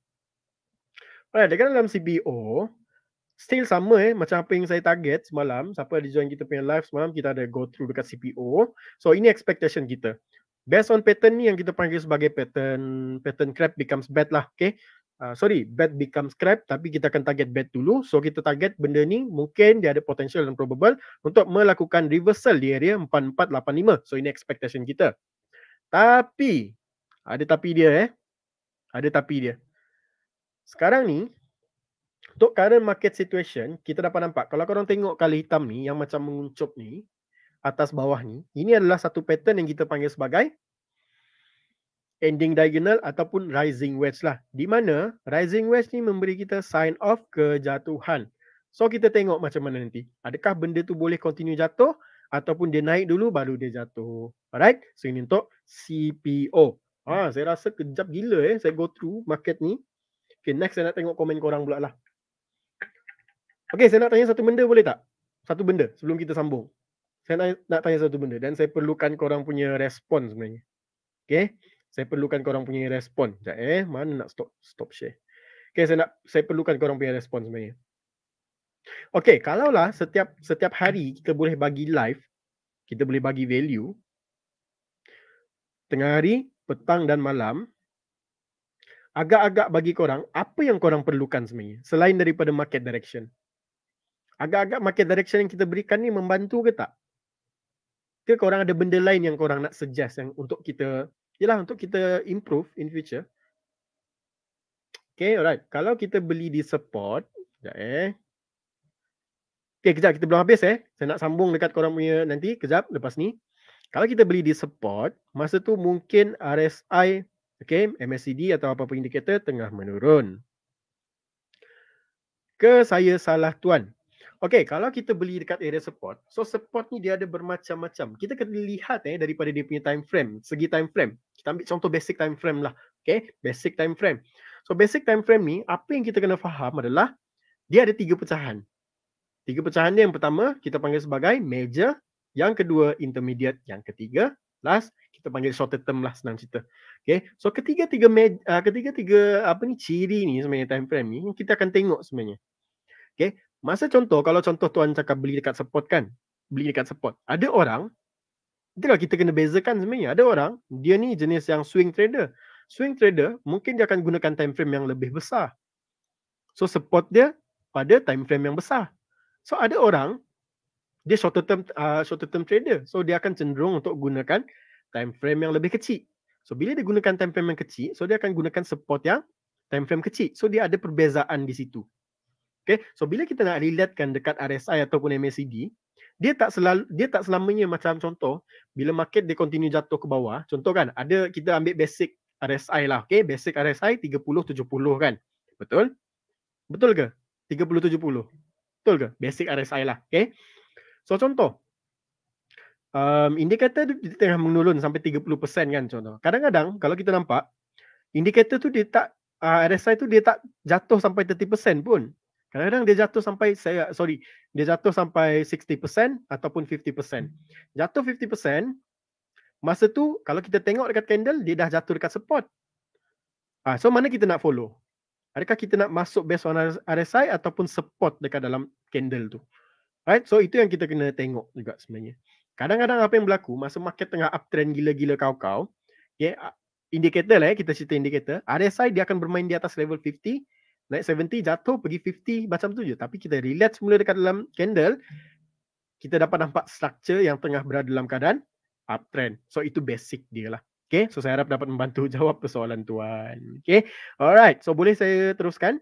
Alright, dekat dalam CPO, still sama eh macam apa yang saya target semalam siapa ada join kita punya live semalam kita ada go through dekat CPO so ini expectation kita based on pattern ni yang kita panggil sebagai pattern pattern crap becomes bad lah okay uh, sorry bad becomes crap. tapi kita akan target bad dulu so kita target benda ni mungkin dia ada potential dan probable untuk melakukan reversal di area 4485 so ini expectation kita tapi ada tapi dia eh ada tapi dia sekarang ni untuk current market situation, kita dapat nampak kalau korang tengok kali hitam ni yang macam menguncup ni atas bawah ni, ini adalah satu pattern yang kita panggil sebagai ending diagonal ataupun rising wedge lah. Di mana rising wedge ni memberi kita sign of kejatuhan. So kita tengok macam mana nanti. Adakah benda tu boleh continue jatuh ataupun dia naik dulu baru dia jatuh. Alright. So ini untuk CPO. ah saya rasa kejap gila eh saya go through market ni. Okay next saya nak tengok komen korang pula lah. Okay, saya nak tanya satu benda boleh tak? Satu benda sebelum kita sambung. Saya nak, nak tanya satu benda dan saya perlukan korang punya respon sebenarnya. Okay? Saya perlukan korang punya respon. Sekejap eh, mana nak stop stop share. Okay, saya nak saya perlukan korang punya respon sebenarnya. Okay, kalaulah setiap setiap hari kita boleh bagi live, kita boleh bagi value, tengah hari, petang dan malam, agak-agak bagi korang, apa yang korang perlukan sebenarnya? Selain daripada market direction agak-agak market direction yang kita berikan ni membantu ke tak? Ke korang ada benda lain yang korang nak suggest yang untuk kita, yalah untuk kita improve in future. Okay, alright. Kalau kita beli di support, sekejap eh. Okay, kejap. Kita belum habis eh. Saya nak sambung dekat korang punya nanti. Kejap, lepas ni. Kalau kita beli di support, masa tu mungkin RSI, okay, MACD atau apa-apa indikator tengah menurun. Ke saya salah tuan. Okay, kalau kita beli dekat area support, so support ni dia ada bermacam-macam. Kita kena lihat eh daripada dia punya time frame, segi time frame. Kita ambil contoh basic time frame lah. Okay, basic time frame. So basic time frame ni, apa yang kita kena faham adalah dia ada tiga pecahan. Tiga pecahan dia yang pertama kita panggil sebagai major, yang kedua intermediate, yang ketiga last kita panggil short term lah senang cerita. Okay, so ketiga-tiga med, uh, ah, ketiga-tiga apa ni ciri ni sebenarnya time frame ni kita akan tengok sebenarnya. Okay, Masa contoh, kalau contoh tuan cakap beli dekat support kan, beli dekat support. Ada orang, itulah kita kena bezakan sebenarnya. Ada orang, dia ni jenis yang swing trader. Swing trader, mungkin dia akan gunakan time frame yang lebih besar. So support dia pada time frame yang besar. So ada orang, dia shorter term uh, shorter term trader. So dia akan cenderung untuk gunakan time frame yang lebih kecil. So bila dia gunakan time frame yang kecil, so dia akan gunakan support yang time frame kecil. So dia ada perbezaan di situ. Okay, so bila kita nak relatekan dekat RSI ataupun MACD, dia tak selalu dia tak selamanya macam contoh bila market dia continue jatuh ke bawah, contoh kan ada kita ambil basic RSI lah, okay, basic RSI 30 70 kan. Betul? Betul ke? 30 70. Betul ke? Basic RSI lah, okay. So contoh um, indikator tu dia tengah menurun sampai 30% kan contoh. Kadang-kadang kalau kita nampak indikator tu dia tak uh, ah, RSI tu dia tak jatuh sampai 30% pun. Kadang-kadang dia jatuh sampai saya sorry, dia jatuh sampai 60% ataupun 50%. Hmm. Jatuh 50%, masa tu kalau kita tengok dekat candle dia dah jatuh dekat support. Ah so mana kita nak follow? Adakah kita nak masuk base on RSI ataupun support dekat dalam candle tu? Right? So itu yang kita kena tengok juga sebenarnya. Kadang-kadang apa yang berlaku masa market tengah uptrend gila-gila kau-kau, okay, ya, indicator lah ya, kita cerita indicator, RSI dia akan bermain di atas level 50, naik 70 jatuh pergi 50 macam tu je tapi kita relax semula dekat dalam candle kita dapat nampak structure yang tengah berada dalam keadaan uptrend so itu basic dia lah okay so saya harap dapat membantu jawab persoalan tuan okay alright so boleh saya teruskan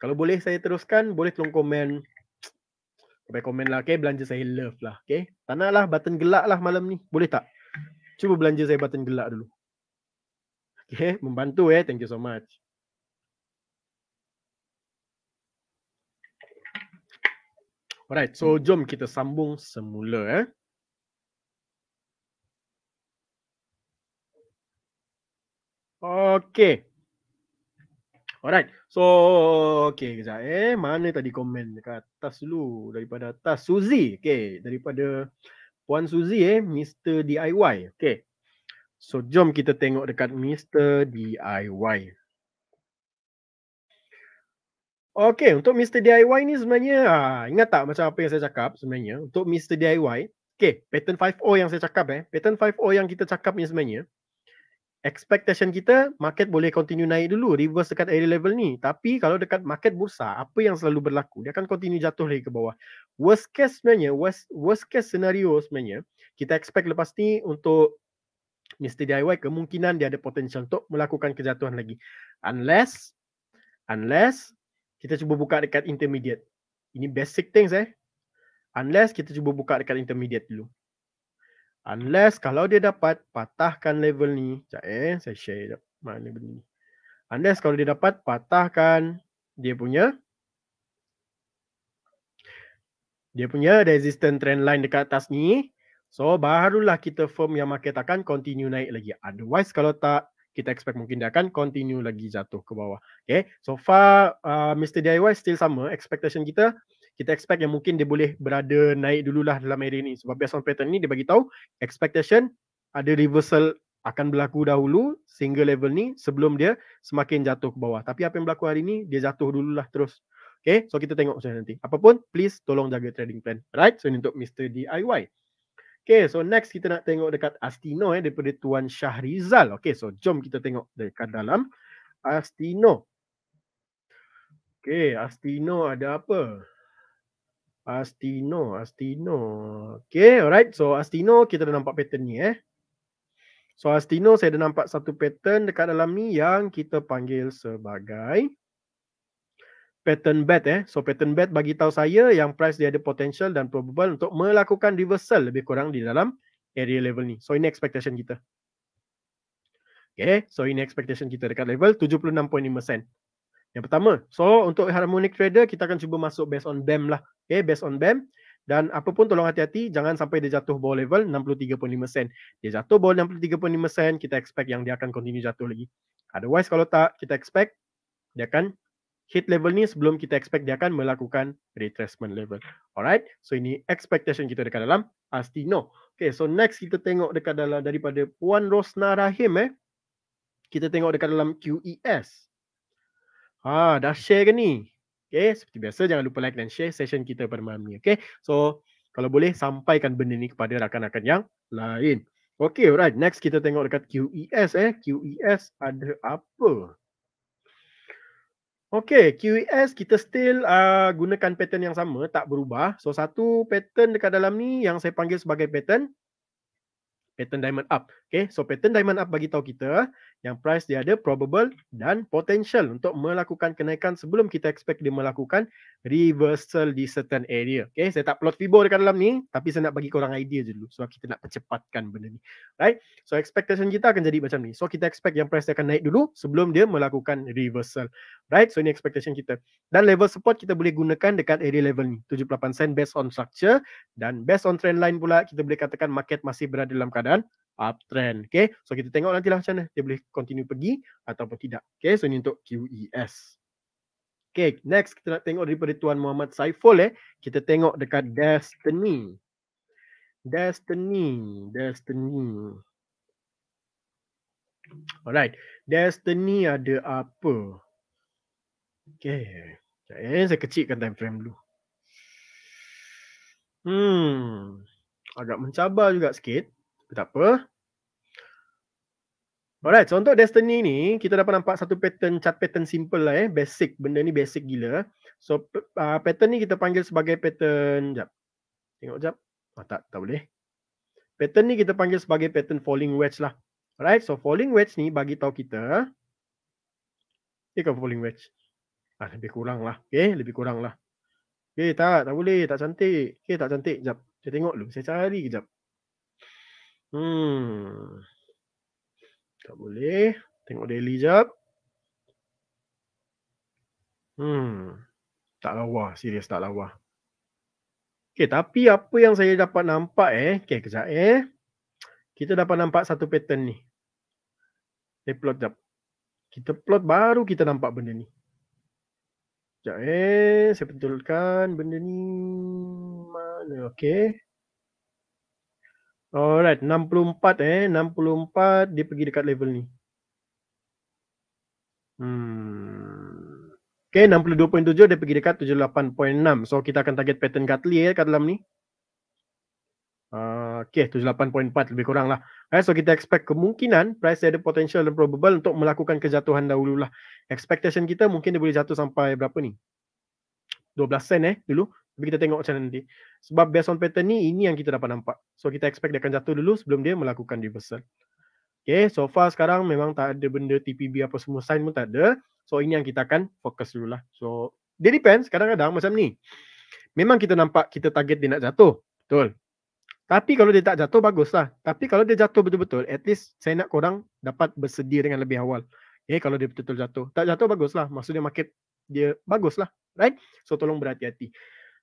kalau boleh saya teruskan boleh tolong komen boleh komen lah okay belanja saya love lah okay tak nak lah button gelak lah malam ni boleh tak cuba belanja saya button gelak dulu Okay, membantu eh. Thank you so much. Alright, so hmm. jom kita sambung semula eh. Okay. Alright. So, okay kejap. Eh, mana tadi komen dekat atas dulu daripada atas Suzy. Okay, daripada Puan Suzy eh, Mr. DIY. Okay. So, jom kita tengok dekat Mr. DIY. Okay, untuk Mr. DIY ni sebenarnya, ah, ingat tak macam apa yang saya cakap sebenarnya? Untuk Mr. DIY, okay, pattern 5O yang saya cakap eh. Pattern 5O yang kita cakap ni sebenarnya, expectation kita market boleh continue naik dulu, reverse dekat area level ni. Tapi kalau dekat market bursa, apa yang selalu berlaku? Dia akan continue jatuh lagi ke bawah. Worst case sebenarnya, worst, worst case scenario sebenarnya, kita expect lepas ni untuk Mr. DIY kemungkinan dia ada potensial untuk melakukan kejatuhan lagi. Unless, unless kita cuba buka dekat intermediate. Ini basic things eh. Unless kita cuba buka dekat intermediate dulu. Unless kalau dia dapat patahkan level ni. Sekejap eh, saya share sekejap. Mana benda ni. Unless kalau dia dapat patahkan dia punya dia punya resistance trend line dekat atas ni. So barulah kita firm yang market akan continue naik lagi. Otherwise kalau tak kita expect mungkin dia akan continue lagi jatuh ke bawah. Okay, so far uh, Mr. DIY still sama expectation kita. Kita expect yang mungkin dia boleh berada naik dululah dalam area ni. Sebab based on pattern ni dia bagi tahu expectation ada reversal akan berlaku dahulu single level ni sebelum dia semakin jatuh ke bawah. Tapi apa yang berlaku hari ni dia jatuh dululah terus. Okay, so kita tengok macam nanti. Apapun, please tolong jaga trading plan. right. so ini untuk Mr. DIY. Okay, so next kita nak tengok dekat Astino eh daripada Tuan Syahrizal. Okay, so jom kita tengok dekat dalam Astino. Okay, Astino ada apa? Astino, Astino. Okay, alright. So Astino kita dah nampak pattern ni eh. So Astino saya dah nampak satu pattern dekat dalam ni yang kita panggil sebagai pattern bad eh. So pattern bad bagi tahu saya yang price dia ada potential dan probable untuk melakukan reversal lebih kurang di dalam area level ni. So ini expectation kita. Okay, so ini expectation kita dekat level 76.5 sen. Yang pertama, so untuk harmonic trader kita akan cuba masuk based on BAM lah. Okay, based on BAM. Dan apapun tolong hati-hati, jangan sampai dia jatuh bawah level 63.5 sen. Dia jatuh bawah 63.5 sen, kita expect yang dia akan continue jatuh lagi. Otherwise kalau tak, kita expect dia akan hit level ni sebelum kita expect dia akan melakukan retracement level. Alright. So ini expectation kita dekat dalam Astino. Okay. So next kita tengok dekat dalam daripada Puan Rosna Rahim eh. Kita tengok dekat dalam QES. Ha, dah share ke ni? Okay. Seperti biasa jangan lupa like dan share session kita pada malam ni. Okay. So kalau boleh sampaikan benda ni kepada rakan-rakan yang lain. Okay, alright. Next kita tengok dekat QES eh. QES ada apa? Okay, QES kita still uh, gunakan pattern yang sama, tak berubah. So, satu pattern dekat dalam ni yang saya panggil sebagai pattern pattern diamond up. Okay, so pattern diamond up bagi tahu kita yang price dia ada probable dan potential untuk melakukan kenaikan sebelum kita expect dia melakukan reversal di certain area. Okay, saya tak plot fibo dekat dalam ni tapi saya nak bagi korang idea je dulu so kita nak percepatkan benda ni. Right, so expectation kita akan jadi macam ni. So kita expect yang price dia akan naik dulu sebelum dia melakukan reversal. Right, so ini expectation kita. Dan level support kita boleh gunakan dekat area level ni. 78 sen based on structure dan based on trend line pula kita boleh katakan market masih berada dalam keadaan keadaan uptrend. Okay. So kita tengok nanti lah macam mana dia boleh continue pergi ataupun tidak. Okay. So ini untuk QES. Okay. Next kita nak tengok daripada Tuan Muhammad Saiful eh. Kita tengok dekat Destiny. Destiny. Destiny. Alright. Destiny ada apa? Okay. Eh, saya kecilkan time frame dulu. Hmm. Agak mencabar juga sikit. Tak apa. Alright, so Destiny ni, kita dapat nampak satu pattern, chart pattern simple lah eh. Basic, benda ni basic gila. So, uh, pattern ni kita panggil sebagai pattern, jap. Tengok jap. Oh, tak, tak boleh. Pattern ni kita panggil sebagai pattern falling wedge lah. Alright, so falling wedge ni bagi tahu kita. Ikan falling wedge. Ah, lebih kurang lah. Okay, lebih kurang lah. Okay, tak, tak boleh. Tak cantik. Okay, tak cantik. Jap. Saya tengok dulu. Saya cari kejap. Hmm. Tak boleh. Tengok daily jap. Hmm. Tak lawa, serius tak lawa. Okay, tapi apa yang saya dapat nampak eh, okay, kejap eh. Kita dapat nampak satu pattern ni. Saya plot jap. Kita plot baru kita nampak benda ni. Sekejap eh, saya betulkan benda ni mana, okay? Alright, 64 eh. 64 dia pergi dekat level ni. Hmm. Okay, 62.7 dia pergi dekat 78.6. So, kita akan target pattern Gatli eh kat dalam ni. Uh, okay, 78.4 lebih kurang lah. Right, eh, so, kita expect kemungkinan price ada potential dan probable untuk melakukan kejatuhan dahulu lah. Expectation kita mungkin dia boleh jatuh sampai berapa ni? 12 sen eh dulu. Tapi kita tengok macam nanti. Sebab based on pattern ni, ini yang kita dapat nampak. So kita expect dia akan jatuh dulu sebelum dia melakukan reversal. Okay, so far sekarang memang tak ada benda TPB apa semua, sign pun tak ada. So ini yang kita akan fokus dulu lah. So, dia depends kadang-kadang macam ni. Memang kita nampak kita target dia nak jatuh. Betul. Tapi kalau dia tak jatuh, bagus lah. Tapi kalau dia jatuh betul-betul, at least saya nak korang dapat bersedia dengan lebih awal. Okay, kalau dia betul-betul jatuh. Tak jatuh, bagus lah. Maksudnya market dia bagus lah. Right? So, tolong berhati-hati.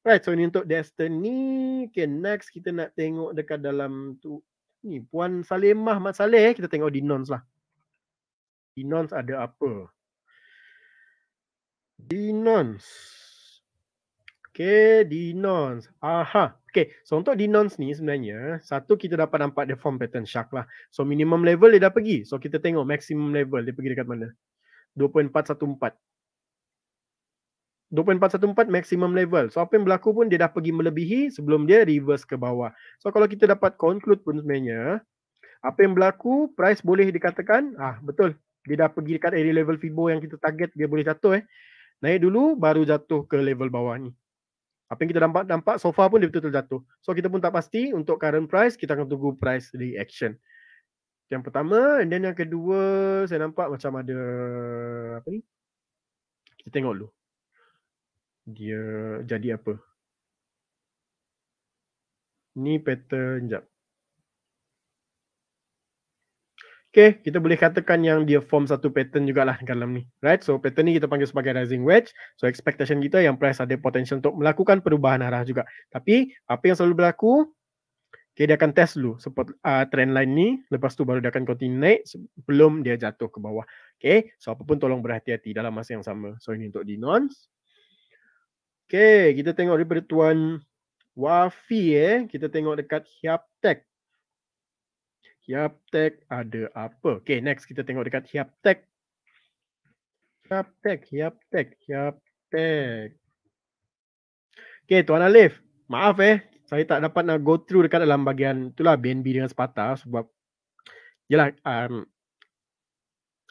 Right, so ini untuk Destiny. Okay, next kita nak tengok dekat dalam tu. Ni, Puan Salimah Mat Saleh. Eh, kita tengok di nonce lah. Di nonce ada apa? Di nonce. Okay, di nonce. Aha. Okay, so untuk di nonce ni sebenarnya, satu kita dapat nampak dia form pattern shark lah. So minimum level dia dah pergi. So kita tengok maximum level dia pergi dekat mana. 2.414. 2.414 maximum level. So apa yang berlaku pun dia dah pergi melebihi sebelum dia reverse ke bawah. So kalau kita dapat conclude pun sebenarnya apa yang berlaku price boleh dikatakan ah betul dia dah pergi dekat area level FIBO yang kita target dia boleh jatuh eh. Naik dulu baru jatuh ke level bawah ni. Apa yang kita dapat nampak so far pun dia betul-betul jatuh. So kita pun tak pasti untuk current price kita akan tunggu price reaction. Yang pertama and then yang kedua saya nampak macam ada apa ni? Kita tengok dulu dia jadi apa. Ni pattern jap. Okay, kita boleh katakan yang dia form satu pattern jugalah dalam ni. Right, so pattern ni kita panggil sebagai rising wedge. So expectation kita yang price ada potential untuk melakukan perubahan arah juga. Tapi apa yang selalu berlaku, okay, dia akan test dulu support uh, ah, trend line ni. Lepas tu baru dia akan continue naik sebelum dia jatuh ke bawah. Okay, so apapun tolong berhati-hati dalam masa yang sama. So ini untuk denounce. Okay, kita tengok daripada Tuan Wafi eh. Kita tengok dekat Hiaptek. Hiaptek ada apa? Okay, next kita tengok dekat Hiaptek. Hiaptek, Hiaptek, Hiaptek. Okay, Tuan Alif. Maaf eh, saya tak dapat nak go through dekat dalam bahagian itulah BNB dengan sepatah sebab yelah, um,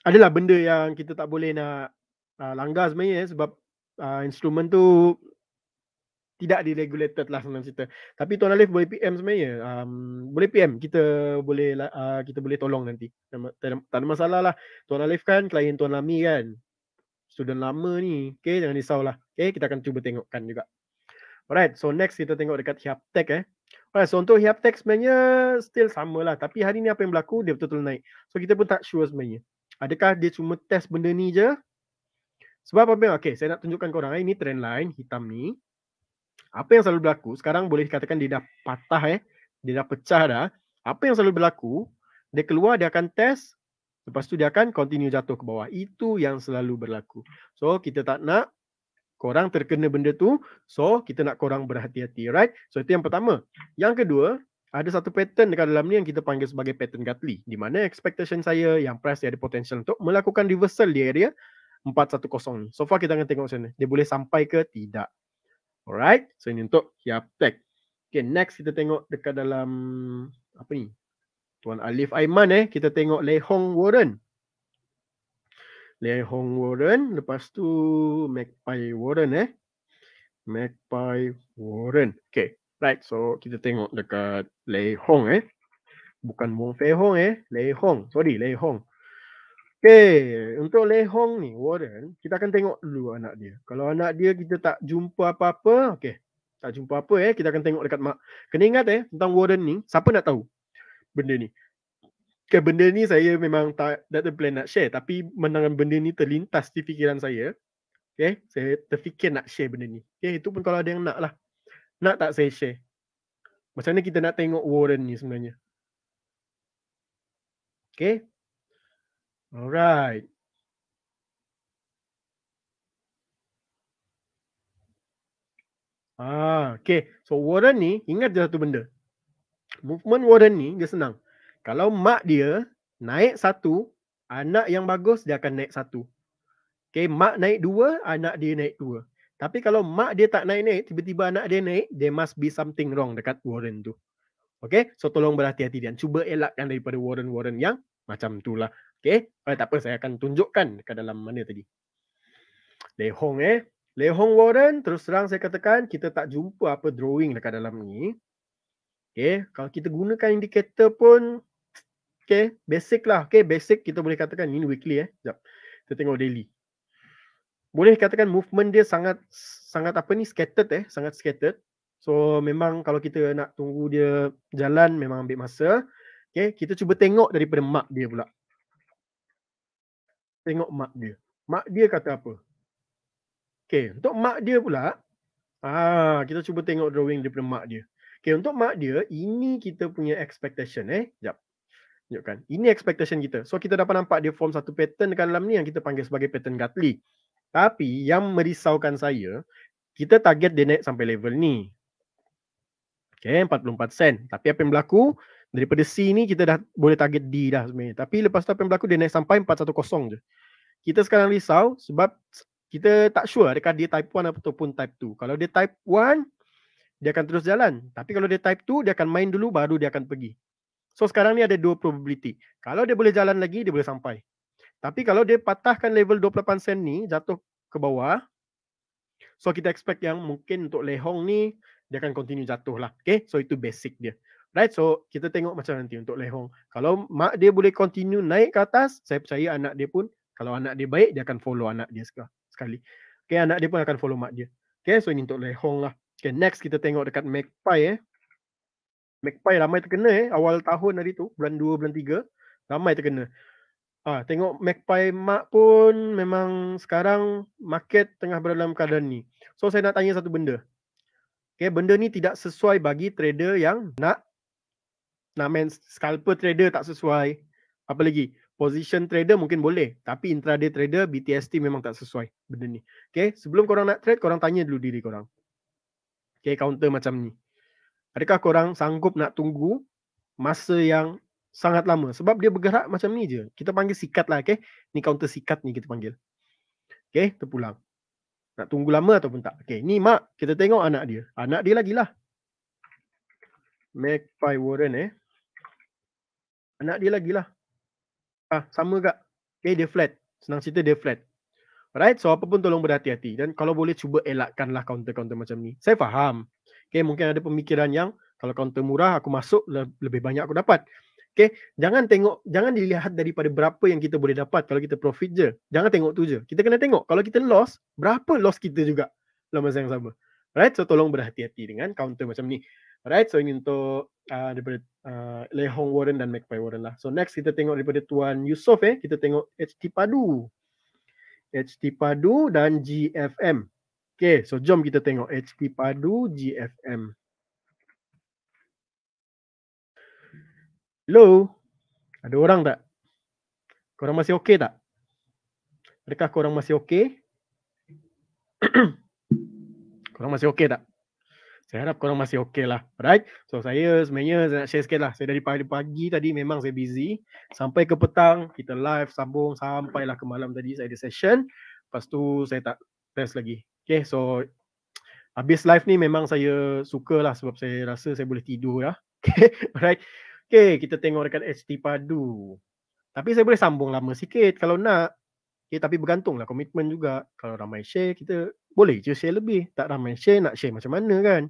adalah benda yang kita tak boleh nak uh, langgar sebenarnya eh, sebab uh, instrumen tu tidak diregulated lah sebenarnya cerita. Tapi Tuan Alif boleh PM sebenarnya. Um, boleh PM. Kita boleh uh, kita boleh tolong nanti. Tak ada masalah lah. Tuan Alif kan klien Tuan Lami kan. Student lama ni. Okay, jangan risau lah. Okay, kita akan cuba tengokkan juga. Alright, so next kita tengok dekat Hiaptek eh. Alright, so untuk Hiaptek sebenarnya still sama lah. Tapi hari ni apa yang berlaku, dia betul-betul naik. So kita pun tak sure sebenarnya. Adakah dia cuma test benda ni je sebab apa? Okay, saya nak tunjukkan kepada korang. Ini trend line hitam ni. Apa yang selalu berlaku? Sekarang boleh dikatakan dia dah patah eh. Dia dah pecah dah. Apa yang selalu berlaku? Dia keluar, dia akan test. Lepas tu dia akan continue jatuh ke bawah. Itu yang selalu berlaku. So, kita tak nak korang terkena benda tu. So, kita nak korang berhati-hati. Right? So, itu yang pertama. Yang kedua, ada satu pattern dekat dalam ni yang kita panggil sebagai pattern Gatli. Di mana expectation saya yang price dia ada potential untuk melakukan reversal di area 4-1-0 ni. So far kita akan tengok macam mana. Dia boleh sampai ke tidak. Alright. So ini untuk Hiaptek. Okay next kita tengok dekat dalam apa ni. Tuan Alif Aiman eh. Kita tengok Lei Hong Warren. Lei Hong Warren. Lepas tu Magpie Warren eh. Magpie Warren. Okay. Right. So kita tengok dekat Lei Hong eh. Bukan Wong Fei Hong eh. Lei Hong. Sorry Lei Hong. Okay, untuk Lei Hong ni, Warren, kita akan tengok dulu anak dia. Kalau anak dia kita tak jumpa apa-apa, okay. Tak jumpa apa eh, kita akan tengok dekat mak. Kena ingat eh, tentang Warren ni, siapa nak tahu benda ni? Okay, benda ni saya memang tak, tak ada plan nak share. Tapi menangan benda ni terlintas di fikiran saya. Okay, saya terfikir nak share benda ni. Okay, itu pun kalau ada yang nak lah. Nak tak saya share? Macam mana kita nak tengok Warren ni sebenarnya? Okay, All right. Ah, okay. So Warren ni ingat dia satu benda. Movement Warren ni dia senang. Kalau mak dia naik satu, anak yang bagus dia akan naik satu. Okay, mak naik dua, anak dia naik dua. Tapi kalau mak dia tak naik-naik, tiba-tiba anak dia naik, there must be something wrong dekat Warren tu. Okay, so tolong berhati-hati dan cuba elakkan daripada Warren-Warren yang macam itulah. Okay. Oh, tak apa, saya akan tunjukkan ke dalam mana tadi. Lehong eh. lehong Warren, terus terang saya katakan kita tak jumpa apa drawing dekat dalam ni. Okay. Kalau kita gunakan indikator pun, okay, basic lah. Okay, basic kita boleh katakan ini weekly eh. Sekejap. Kita tengok daily. Boleh katakan movement dia sangat sangat apa ni scattered eh, sangat scattered. So memang kalau kita nak tunggu dia jalan memang ambil masa. Okay, kita cuba tengok daripada mark dia pula tengok mak dia. Mak dia kata apa? Okay, untuk mak dia pula, ah kita cuba tengok drawing daripada mak dia. Okay, untuk mak dia, ini kita punya expectation eh. Sekejap. Tunjukkan. Ini expectation kita. So, kita dapat nampak dia form satu pattern dekat dalam ni yang kita panggil sebagai pattern Gatli. Tapi, yang merisaukan saya, kita target dia naik sampai level ni. Okay, 44 sen. Tapi apa yang berlaku? daripada C ni kita dah boleh target D dah sebenarnya. Tapi lepas tu apa yang berlaku dia naik sampai 410 je. Kita sekarang risau sebab kita tak sure adakah dia type 1 ataupun type 2. Kalau dia type 1, dia akan terus jalan. Tapi kalau dia type 2, dia akan main dulu baru dia akan pergi. So sekarang ni ada dua probability. Kalau dia boleh jalan lagi, dia boleh sampai. Tapi kalau dia patahkan level 28 sen ni, jatuh ke bawah. So kita expect yang mungkin untuk Lehong ni, dia akan continue jatuh lah. Okay, so itu basic dia. Right so kita tengok macam nanti untuk Lei Hong. Kalau mak dia boleh continue naik ke atas, saya percaya anak dia pun kalau anak dia baik dia akan follow anak dia sekali. Okay anak dia pun akan follow mak dia. Okay so ini untuk Lei Hong lah. Okay next kita tengok dekat Magpie eh. Magpie ramai terkena eh awal tahun hari tu bulan 2 bulan 3 ramai terkena. Ah tengok Magpie mak pun memang sekarang market tengah berada dalam keadaan ni. So saya nak tanya satu benda. Okay, benda ni tidak sesuai bagi trader yang nak nak main scalper trader tak sesuai. Apa lagi? Position trader mungkin boleh. Tapi intraday trader, BTST memang tak sesuai benda ni. Okay, sebelum korang nak trade, korang tanya dulu diri korang. Okay, counter macam ni. Adakah korang sanggup nak tunggu masa yang sangat lama? Sebab dia bergerak macam ni je. Kita panggil sikat lah, okay? Ni counter sikat ni kita panggil. Okay, terpulang. Nak tunggu lama ataupun tak? Okay, ni mak. Kita tengok anak dia. Anak dia lagi lah. Magpie Warren eh anak dia lagi lah. Ah, sama gak. Okay, eh, dia flat. Senang cerita dia flat. Alright, so apa pun tolong berhati-hati. Dan kalau boleh cuba elakkanlah counter-counter macam ni. Saya faham. Okay, mungkin ada pemikiran yang kalau counter murah aku masuk lebih banyak aku dapat. Okay, jangan tengok, jangan dilihat daripada berapa yang kita boleh dapat kalau kita profit je. Jangan tengok tu je. Kita kena tengok kalau kita loss, berapa loss kita juga dalam masa yang sama. Alright, so tolong berhati-hati dengan counter macam ni. Alright, so ini untuk uh, daripada uh, Lei Hong Warren dan Macpai Warren lah. So next kita tengok daripada Tuan Yusof eh, kita tengok HT Padu. HT Padu dan GFM. Okay, so jom kita tengok HT Padu, GFM. Hello, ada orang tak? Korang masih okay tak? Adakah korang masih okay? korang masih okay tak? saya harap korang masih okey lah. Alright. So saya sebenarnya saya nak share sikit lah. Saya dari pagi, pagi tadi memang saya busy. Sampai ke petang kita live sambung sampailah ke malam tadi saya ada session. Lepas tu saya tak test lagi. Okay so habis live ni memang saya suka lah sebab saya rasa saya boleh tidur lah. Okay. Alright. Okay kita tengok dekat HT Padu. Tapi saya boleh sambung lama sikit kalau nak. Okay, tapi bergantung lah komitmen juga. Kalau ramai share, kita boleh je share lebih. Tak ramai share, nak share macam mana kan?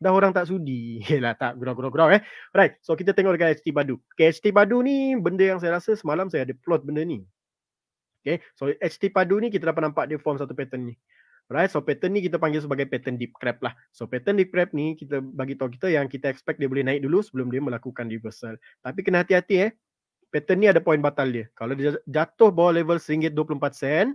Dah orang tak sudi. Yelah, tak gurau-gurau-gurau eh. Alright, so kita tengok dekat HT Badu. Okay, HT Badu ni benda yang saya rasa semalam saya ada plot benda ni. Okay, so HT badu ni kita dapat nampak dia form satu pattern ni. Right, so pattern ni kita panggil sebagai pattern deep crab lah. So pattern deep crab ni kita bagi tahu kita yang kita expect dia boleh naik dulu sebelum dia melakukan reversal. Tapi kena hati-hati eh pattern ni ada poin batal dia. Kalau dia jatuh bawah level RM1.24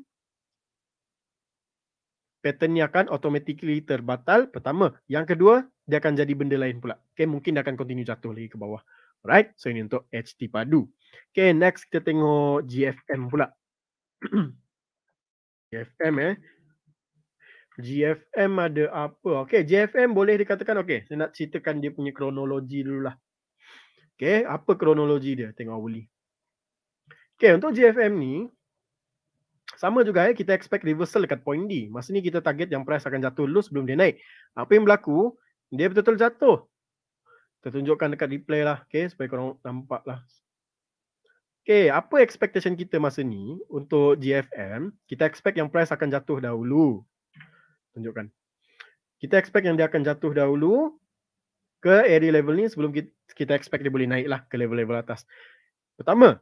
pattern ni akan automatically terbatal pertama. Yang kedua, dia akan jadi benda lain pula. Okay, mungkin dia akan continue jatuh lagi ke bawah. Right? So ini untuk HT padu. Okay, next kita tengok GFM pula. GFM eh. GFM ada apa? Okay, GFM boleh dikatakan okay. Saya nak ceritakan dia punya kronologi dulu lah. Okay, apa kronologi dia? Tengok Auli. Okay, untuk GFM ni, sama juga eh, kita expect reversal dekat point D. Masa ni kita target yang price akan jatuh dulu sebelum dia naik. Apa yang berlaku, dia betul-betul jatuh. Kita tunjukkan dekat replay lah, okay, supaya korang nampak lah. Okay, apa expectation kita masa ni untuk GFM? Kita expect yang price akan jatuh dahulu. Tunjukkan. Kita expect yang dia akan jatuh dahulu ke area level ni sebelum kita, kita expect dia boleh naik lah ke level-level atas. Pertama,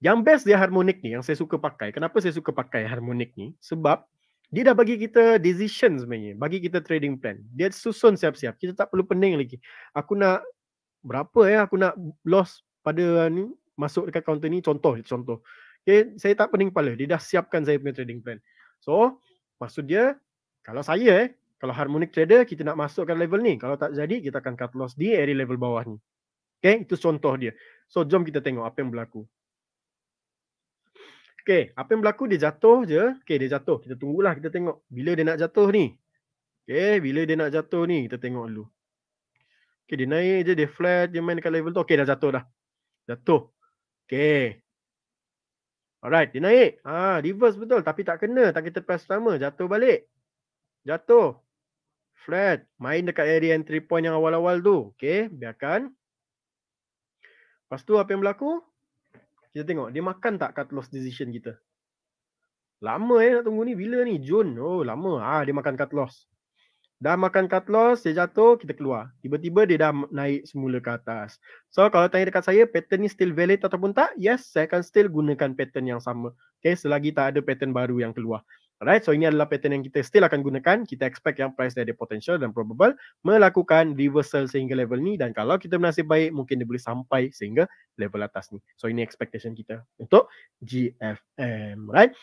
yang best dia harmonik ni yang saya suka pakai. Kenapa saya suka pakai harmonik ni? Sebab dia dah bagi kita decision sebenarnya. Bagi kita trading plan. Dia susun siap-siap. Kita tak perlu pening lagi. Aku nak berapa ya? Aku nak loss pada ni masuk dekat counter ni. Contoh, contoh. Okay, saya tak pening kepala. Dia dah siapkan saya punya trading plan. So, maksud dia, kalau saya eh, kalau harmonic trader kita nak masukkan level ni kalau tak jadi kita akan cut loss di area level bawah ni Okay, itu contoh dia so jom kita tengok apa yang berlaku Okay, apa yang berlaku dia jatuh je Okay, dia jatuh kita tunggulah kita tengok bila dia nak jatuh ni Okay, bila dia nak jatuh ni kita tengok dulu Okay, dia naik je dia flat dia main dekat level tu Okay, dah jatuh dah jatuh Okay. Alright, dia naik. Ah, ha, reverse betul tapi tak kena, tak kita pass sama, jatuh balik. Jatuh flat. Main dekat area entry point yang awal-awal tu. Okay, biarkan. Lepas tu apa yang berlaku? Kita tengok, dia makan tak cut loss decision kita? Lama eh nak tunggu ni. Bila ni? Jun. Oh, lama. Ah, dia makan cut loss. Dah makan cut loss, dia jatuh, kita keluar. Tiba-tiba dia dah naik semula ke atas. So, kalau tanya dekat saya, pattern ni still valid ataupun tak? Yes, saya akan still gunakan pattern yang sama. Okay, selagi tak ada pattern baru yang keluar. Alright, so ini adalah pattern yang kita still akan gunakan. Kita expect yang price dia ada potential dan probable melakukan reversal sehingga level ni dan kalau kita bernasib baik mungkin dia boleh sampai sehingga level atas ni. So ini expectation kita untuk GFM, right?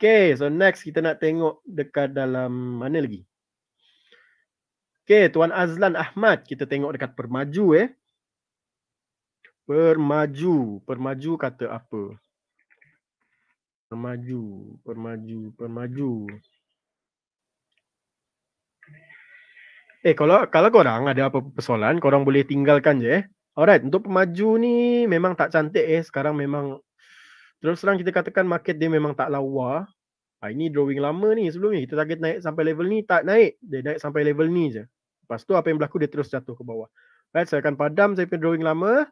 Okay, so next kita nak tengok dekat dalam mana lagi? Okay, Tuan Azlan Ahmad, kita tengok dekat Permaju eh. Permaju, Permaju kata apa? Permaju, permaju, permaju. Eh kalau kalau korang ada apa-apa persoalan, korang boleh tinggalkan je eh. Alright, untuk pemaju ni memang tak cantik eh. Sekarang memang terus terang kita katakan market dia memang tak lawa. Ha, ini drawing lama ni sebelum ni. Kita target naik sampai level ni, tak naik. Dia naik sampai level ni je. Lepas tu apa yang berlaku dia terus jatuh ke bawah. Alright, saya akan padam saya punya drawing lama.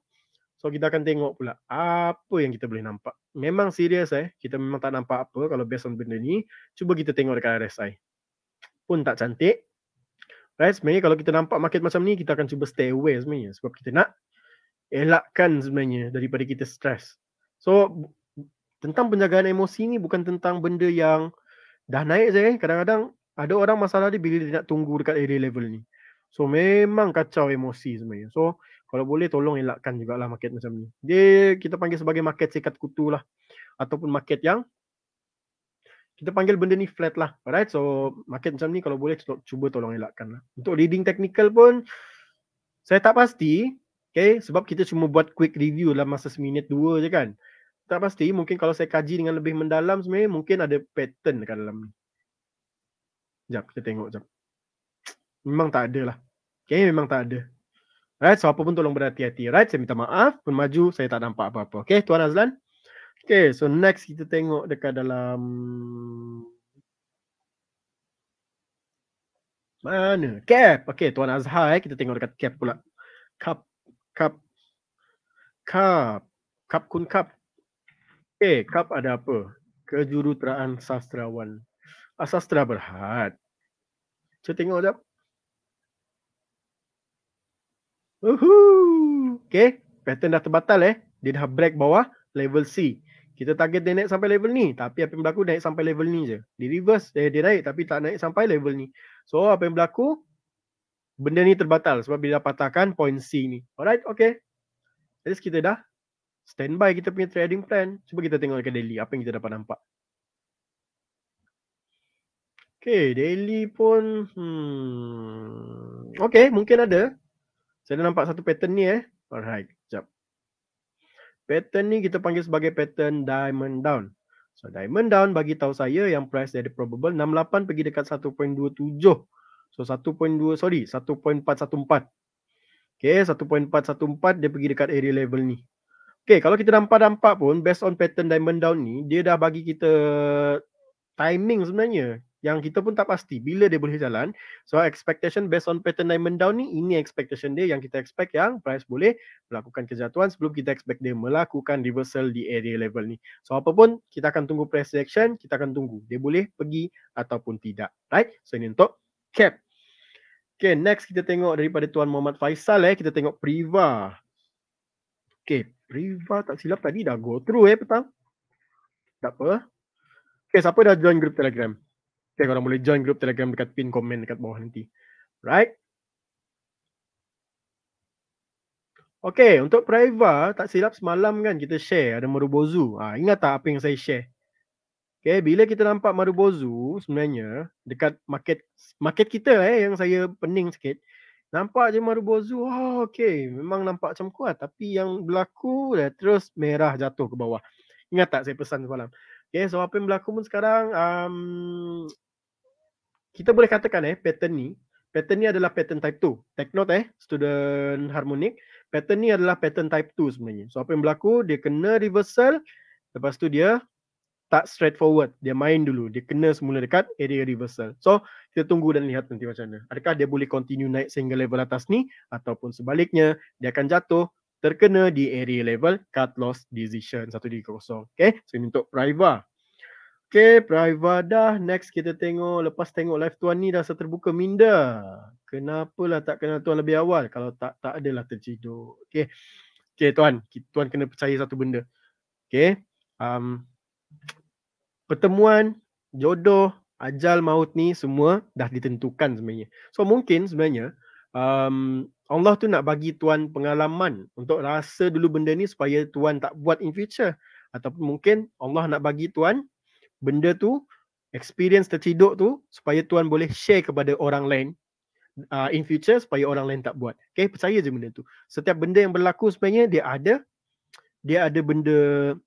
So kita akan tengok pula apa yang kita boleh nampak. Memang serius eh. Kita memang tak nampak apa kalau based on benda ni. Cuba kita tengok dekat RSI. Pun tak cantik. Right, sebenarnya kalau kita nampak market macam ni, kita akan cuba stay away sebenarnya. Sebab kita nak elakkan sebenarnya daripada kita stres. So, tentang penjagaan emosi ni bukan tentang benda yang dah naik saja. Eh. Kadang-kadang ada orang masalah dia bila dia nak tunggu dekat area level ni. So, memang kacau emosi sebenarnya. So, kalau boleh tolong elakkan lah market macam ni. Dia kita panggil sebagai market sikat kutu lah. Ataupun market yang kita panggil benda ni flat lah. Alright, so market macam ni kalau boleh cuba tolong elakkan lah. Untuk reading technical pun saya tak pasti. Okay, sebab kita cuma buat quick review dalam masa seminit dua je kan. Tak pasti, mungkin kalau saya kaji dengan lebih mendalam sebenarnya mungkin ada pattern dekat dalam ni. Sekejap, kita tengok sekejap. Memang tak ada lah. Okay, memang tak ada. Right, so apa pun tolong berhati-hati. Right, saya minta maaf. Pun maju, saya tak nampak apa-apa. Okay, Tuan Azlan. Okay, so next kita tengok dekat dalam... Mana? Cap. Okay, Tuan Azhar eh. Kita tengok dekat cap pula. Cap, cap, cap, cap kun cup. Okay, cap ada apa? Kejuruteraan sastrawan. Ah, sastra berhad. Saya tengok sekejap. Uhu. Okay. Pattern dah terbatal eh. Dia dah break bawah level C. Kita target dia naik sampai level ni. Tapi apa yang berlaku naik sampai level ni je. Di reverse. Eh, dia naik tapi tak naik sampai level ni. So apa yang berlaku? Benda ni terbatal sebab dia dah patahkan point C ni. Alright. Okay. At kita dah standby kita punya trading plan. Cuba kita tengok ke daily. Apa yang kita dapat nampak. Okay, daily pun hmm, Okay, mungkin ada saya dah nampak satu pattern ni eh. Alright, sekejap. Pattern ni kita panggil sebagai pattern diamond down. So diamond down bagi tahu saya yang price dia ada probable 68 pergi dekat 1.27. So 1.2 sorry 1.414. Okay 1.414 dia pergi dekat area level ni. Okay kalau kita nampak-nampak pun based on pattern diamond down ni dia dah bagi kita timing sebenarnya yang kita pun tak pasti bila dia boleh jalan. So expectation based on pattern diamond down ni, ini expectation dia yang kita expect yang price boleh melakukan kejatuhan sebelum kita expect dia melakukan reversal di area level ni. So apa pun kita akan tunggu price reaction, kita akan tunggu dia boleh pergi ataupun tidak. Right? So ini untuk cap. Okay, next kita tengok daripada Tuan Muhammad Faisal eh, kita tengok Priva. Okay, Priva tak silap tadi dah go through eh petang. Tak apa. Okay, siapa dah join group Telegram? Okay, korang boleh join grup Telegram dekat pin komen dekat bawah nanti. Right? Okay, untuk Priva, tak silap semalam kan kita share ada Marubozu. Ha, ingat tak apa yang saya share? Okay, bila kita nampak Marubozu sebenarnya dekat market market kita lah, eh, yang saya pening sikit. Nampak je Marubozu, oh, okay, memang nampak macam kuat. Tapi yang berlaku, dah terus merah jatuh ke bawah. Ingat tak saya pesan semalam? Okay, so apa yang berlaku pun sekarang, um, kita boleh katakan eh, pattern ni, pattern ni adalah pattern type 2. Take note eh, student harmonik, Pattern ni adalah pattern type 2 sebenarnya. So apa yang berlaku, dia kena reversal, lepas tu dia tak straightforward. Dia main dulu. Dia kena semula dekat area reversal. So, kita tunggu dan lihat nanti macam mana. Adakah dia boleh continue naik sehingga level atas ni ataupun sebaliknya dia akan jatuh terkena di area level cut loss decision 130. Okay, so ini untuk Priva. Okay, Priva dah. Next kita tengok, lepas tengok live tuan ni dah terbuka minda. Kenapalah tak kenal tuan lebih awal? Kalau tak, tak adalah terciduk. Okay. Okay, tuan. Tuan kena percaya satu benda. Okay. Um, pertemuan, jodoh, ajal, maut ni semua dah ditentukan sebenarnya. So, mungkin sebenarnya um, Allah tu nak bagi tuan pengalaman untuk rasa dulu benda ni supaya tuan tak buat in future. Ataupun mungkin Allah nak bagi tuan benda tu, experience terciduk tu supaya tuan boleh share kepada orang lain uh, in future supaya orang lain tak buat. Okay, percaya je benda tu. Setiap benda yang berlaku sebenarnya dia ada, dia ada benda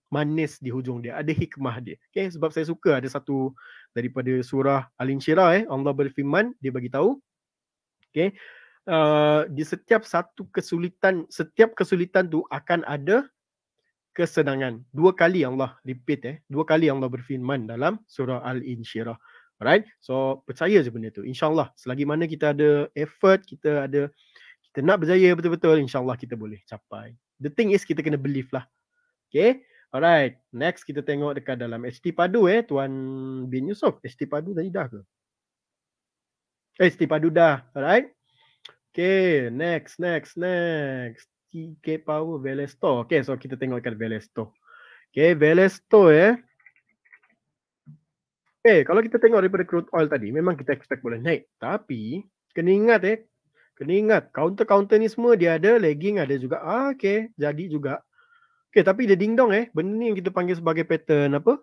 manis di hujung dia, ada hikmah dia. Okay, sebab saya suka ada satu daripada surah Al-Insyirah eh, Allah berfirman, dia bagi tahu. Okay, Eh, di setiap satu kesulitan, setiap kesulitan tu akan ada kesenangan. Dua kali Allah repeat eh. Dua kali Allah berfirman dalam surah Al-Insyirah. Alright. So percaya je benda tu. InsyaAllah selagi mana kita ada effort, kita ada kita nak berjaya betul-betul insyaAllah kita boleh capai. The thing is kita kena believe lah. Okay. Alright. Next kita tengok dekat dalam HT Padu eh Tuan Bin Yusof. HT Padu tadi dah ke? HT eh, Padu dah. Alright. Okay, next, next, next. TK Power Velesto. Okay, so kita tengok dekat Velesto. Okay, Velesto eh. Ya. Okay, kalau kita tengok daripada crude oil tadi, memang kita expect boleh naik. Tapi, kena ingat eh. Kena ingat, counter-counter ni semua dia ada, lagging ada juga. Ah, okay, jadi juga. Okay, tapi dia dingdong eh. Ya. Benda ni yang kita panggil sebagai pattern apa?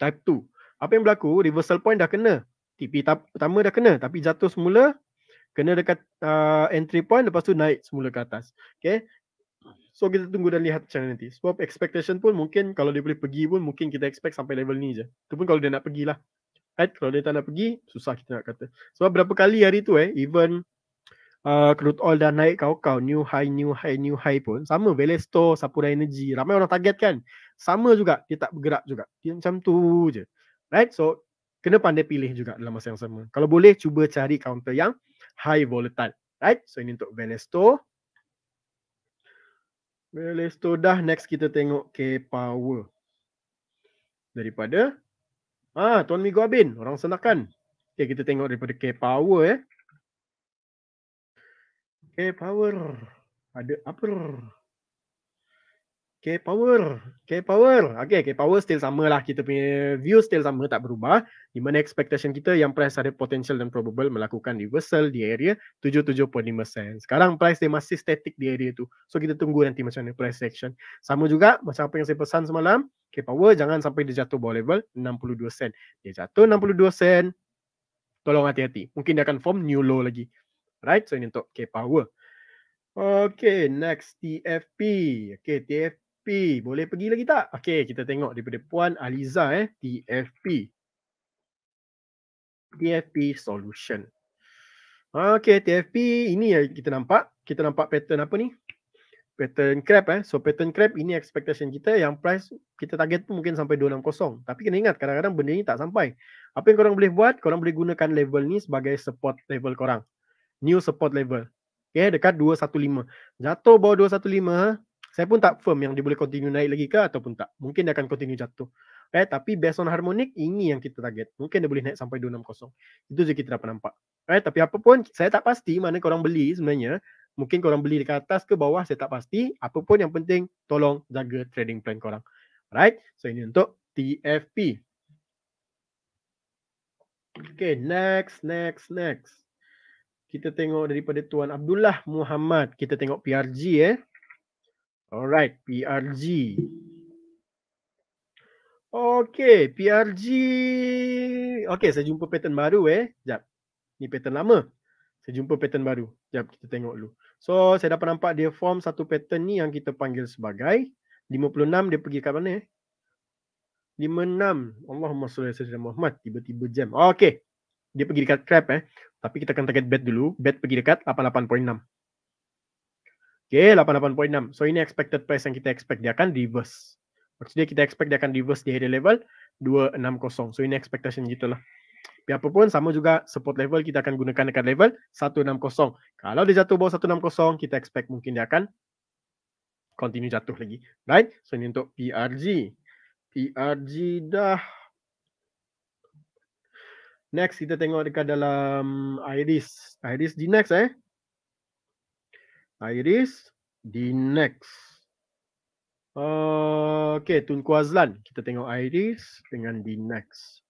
Type 2. Apa yang berlaku? Reversal point dah kena. TP pertama dah kena. Tapi jatuh semula, kena dekat uh, entry point lepas tu naik semula ke atas okay so kita tunggu dan lihat macam nanti sebab expectation pun mungkin kalau dia boleh pergi pun mungkin kita expect sampai level ni je tu pun kalau dia nak pergilah right kalau dia tak nak pergi susah kita nak kata sebab berapa kali hari tu eh even uh, crude oil dah naik kau-kau new high new high new high pun sama Velesto Sapura Energy ramai orang target kan sama juga dia tak bergerak juga dia macam tu je right so kena pandai pilih juga dalam masa yang sama kalau boleh cuba cari counter yang high volatile. Right? So ini untuk Velesto. Velesto dah next kita tengok K power. Daripada ah Tuan Migo Abin, orang senakan. Okay, kita tengok daripada K power eh. K power ada apa? K-Power. K-Power. Okay, K-Power still sama lah. Kita punya view still sama, tak berubah. Di mana expectation kita yang price ada potential dan probable melakukan reversal di area 77.5 sen. Sekarang price dia masih static di area tu. So, kita tunggu nanti macam mana price action. Sama juga macam apa yang saya pesan semalam. K-Power jangan sampai dia jatuh bawah level 62 sen. Dia jatuh 62 sen. Tolong hati-hati. Mungkin dia akan form new low lagi. Right? So, ini untuk K-Power. Okay, next TFP. Okay, TFP TFP. Boleh pergi lagi tak? Okay kita tengok daripada Puan Aliza eh, TFP. TFP solution. Okay TFP ini yang kita nampak. Kita nampak pattern apa ni? Pattern crab eh. So pattern crab ini expectation kita yang price kita target pun mungkin sampai 260. Tapi kena ingat kadang-kadang benda ni tak sampai. Apa yang korang boleh buat? Korang boleh gunakan level ni sebagai support level korang. New support level. Okay, dekat 215. Jatuh bawah 215, saya pun tak firm yang dia boleh continue naik lagi ke ataupun tak. Mungkin dia akan continue jatuh. Eh, tapi based on harmonic, ini yang kita target. Mungkin dia boleh naik sampai 260. Itu je kita dapat nampak. Eh, tapi pun saya tak pasti mana korang beli sebenarnya. Mungkin korang beli dekat atas ke bawah, saya tak pasti. Apa pun yang penting, tolong jaga trading plan korang. Alright, so ini untuk TFP. Okay, next, next, next. Kita tengok daripada Tuan Abdullah Muhammad. Kita tengok PRG eh. Alright, PRG. Okay, PRG. Okay, saya jumpa pattern baru eh. Sekejap. Ni pattern lama. Saya jumpa pattern baru. Sekejap, kita tengok dulu. So, saya dapat nampak dia form satu pattern ni yang kita panggil sebagai 56 dia pergi kat mana eh? 56. Allahumma salli alaihi wasallam Muhammad. Tiba-tiba jam. Okay. Dia pergi dekat trap eh. Tapi kita akan target bet dulu. Bet pergi dekat 88.6. Okay, 88.6. So, ini expected price yang kita expect. Dia akan reverse. Maksudnya, kita expect dia akan reverse di area level 260. So, ini expectation gitu lah. Tapi apapun, sama juga support level kita akan gunakan dekat level 160. Kalau dia jatuh bawah 160, kita expect mungkin dia akan continue jatuh lagi. Right? So, ini untuk PRG. PRG dah. Next, kita tengok dekat dalam Iris. Iris di next eh. Iris di next. Uh, okay, Tunku Azlan. Kita tengok Iris dengan di next.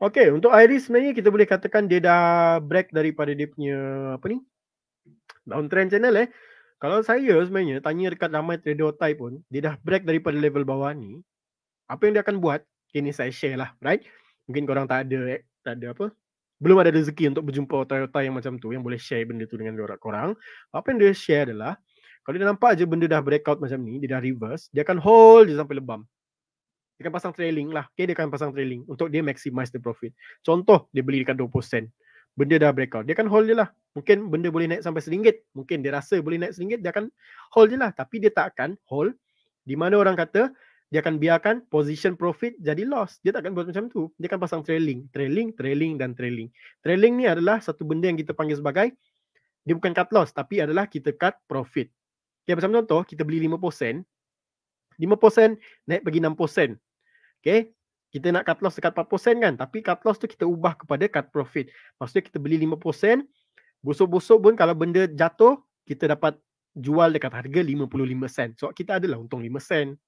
Okay, untuk Iris sebenarnya kita boleh katakan dia dah break daripada dia punya apa ni? Downtrend channel eh. Kalau saya sebenarnya tanya dekat ramai trader otai pun, dia dah break daripada level bawah ni. Apa yang dia akan buat? Okay, ni saya share lah, right? Mungkin korang tak ada eh, tak ada apa? belum ada rezeki untuk berjumpa Toyota yang macam tu yang boleh share benda tu dengan orang korang. Apa yang dia share adalah kalau dia nampak aja benda dah breakout macam ni, dia dah reverse, dia akan hold je sampai lebam. Dia akan pasang trailing lah. Okay, dia akan pasang trailing untuk dia maximize the profit. Contoh, dia beli dekat 20 sen. Benda dah breakout. Dia akan hold je lah. Mungkin benda boleh naik sampai seringgit. Mungkin dia rasa boleh naik seringgit, dia akan hold je lah. Tapi dia tak akan hold di mana orang kata dia akan biarkan position profit jadi loss. Dia tak akan buat macam tu. Dia akan pasang trailing. Trailing, trailing dan trailing. Trailing ni adalah satu benda yang kita panggil sebagai dia bukan cut loss tapi adalah kita cut profit. Okay, macam contoh, kita beli 5%. 5% naik pergi 6%. Okay, kita nak cut loss dekat 4% kan. Tapi cut loss tu kita ubah kepada cut profit. Maksudnya kita beli 5%. Busuk-busuk pun kalau benda jatuh, kita dapat jual dekat harga 55 sen. So kita adalah untung 5 sen.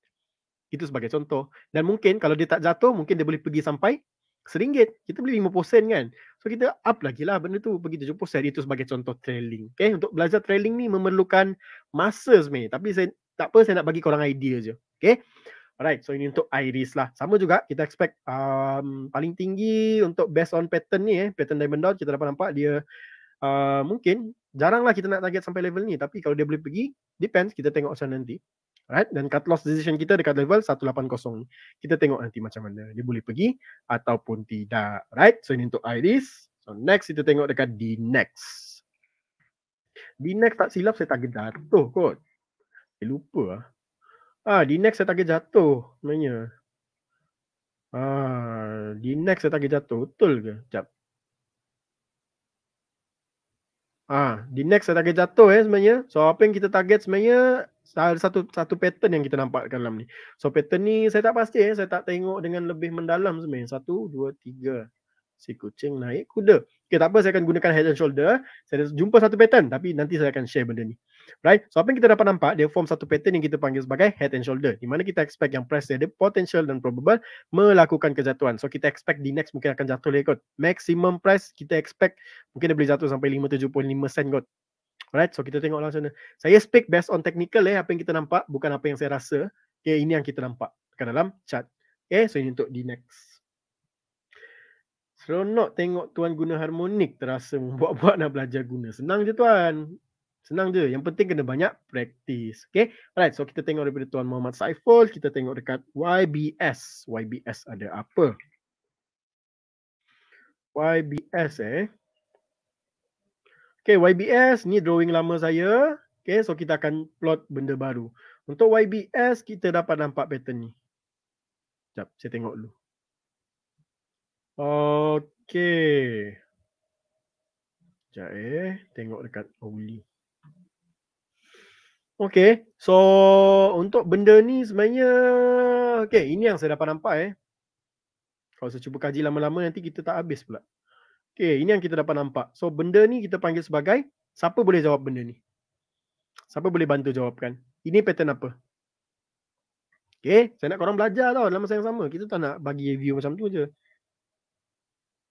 Itu sebagai contoh. Dan mungkin kalau dia tak jatuh, mungkin dia boleh pergi sampai seringgit. Kita beli 50 sen kan. So kita up lagi lah benda tu pergi 70 sen. Itu sebagai contoh trailing. Okay? Untuk belajar trailing ni memerlukan masa sebenarnya. Tapi saya, tak apa, saya nak bagi korang idea je. Okay? Alright, so ini untuk iris lah. Sama juga kita expect um, paling tinggi untuk based on pattern ni eh. Pattern diamond down kita dapat nampak dia uh, mungkin jaranglah kita nak target sampai level ni. Tapi kalau dia boleh pergi, depends kita tengok macam nanti. Right dan cut loss decision kita dekat level 180 ni. Kita tengok nanti macam mana dia boleh pergi ataupun tidak. Right, so ini untuk iris. So next kita tengok dekat di next. Di next tak silap saya target jatuh kot. Saya lupa ah. Ah, di next saya target jatuh sebenarnya. Ah, di next saya target jatuh betul ke? Jap. Ah, di next saya target jatuh eh sebenarnya. So apa yang kita target sebenarnya ada satu satu pattern yang kita nampak dalam ni. So pattern ni saya tak pasti eh. Saya tak tengok dengan lebih mendalam sebenarnya. Satu, dua, tiga. Si kucing naik kuda. Okay tak apa saya akan gunakan head and shoulder. Eh. Saya jumpa satu pattern tapi nanti saya akan share benda ni. Right? So apa yang kita dapat nampak dia form satu pattern yang kita panggil sebagai head and shoulder. Di mana kita expect yang press dia ada potential dan probable melakukan kejatuhan. So kita expect di next mungkin akan jatuh lagi kot. Maximum price kita expect mungkin dia boleh jatuh sampai 5.75 sen kot. Alright, so kita tengok langsung. Saya speak based on technical eh, apa yang kita nampak, bukan apa yang saya rasa. Okay, ini yang kita nampak dekat dalam chat. Okay, so ini untuk di next. Seronok tengok tuan guna harmonik terasa membuat-buat nak belajar guna. Senang je tuan. Senang je. Yang penting kena banyak praktis. Okay. Alright. So kita tengok daripada Tuan Muhammad Saiful. Kita tengok dekat YBS. YBS ada apa? YBS eh. Okay, YBS ni drawing lama saya. Okay, so kita akan plot benda baru. Untuk YBS, kita dapat nampak pattern ni. Sekejap, saya tengok dulu. Okay. Sekejap eh, tengok dekat Auli. Okay, so untuk benda ni sebenarnya, okay, ini yang saya dapat nampak eh. Kalau saya cuba kaji lama-lama, nanti kita tak habis pula. Okay, ini yang kita dapat nampak. So, benda ni kita panggil sebagai siapa boleh jawab benda ni? Siapa boleh bantu jawabkan? Ini pattern apa? Okay, saya nak korang belajar tau dalam masa yang sama. Kita tak nak bagi review macam tu je.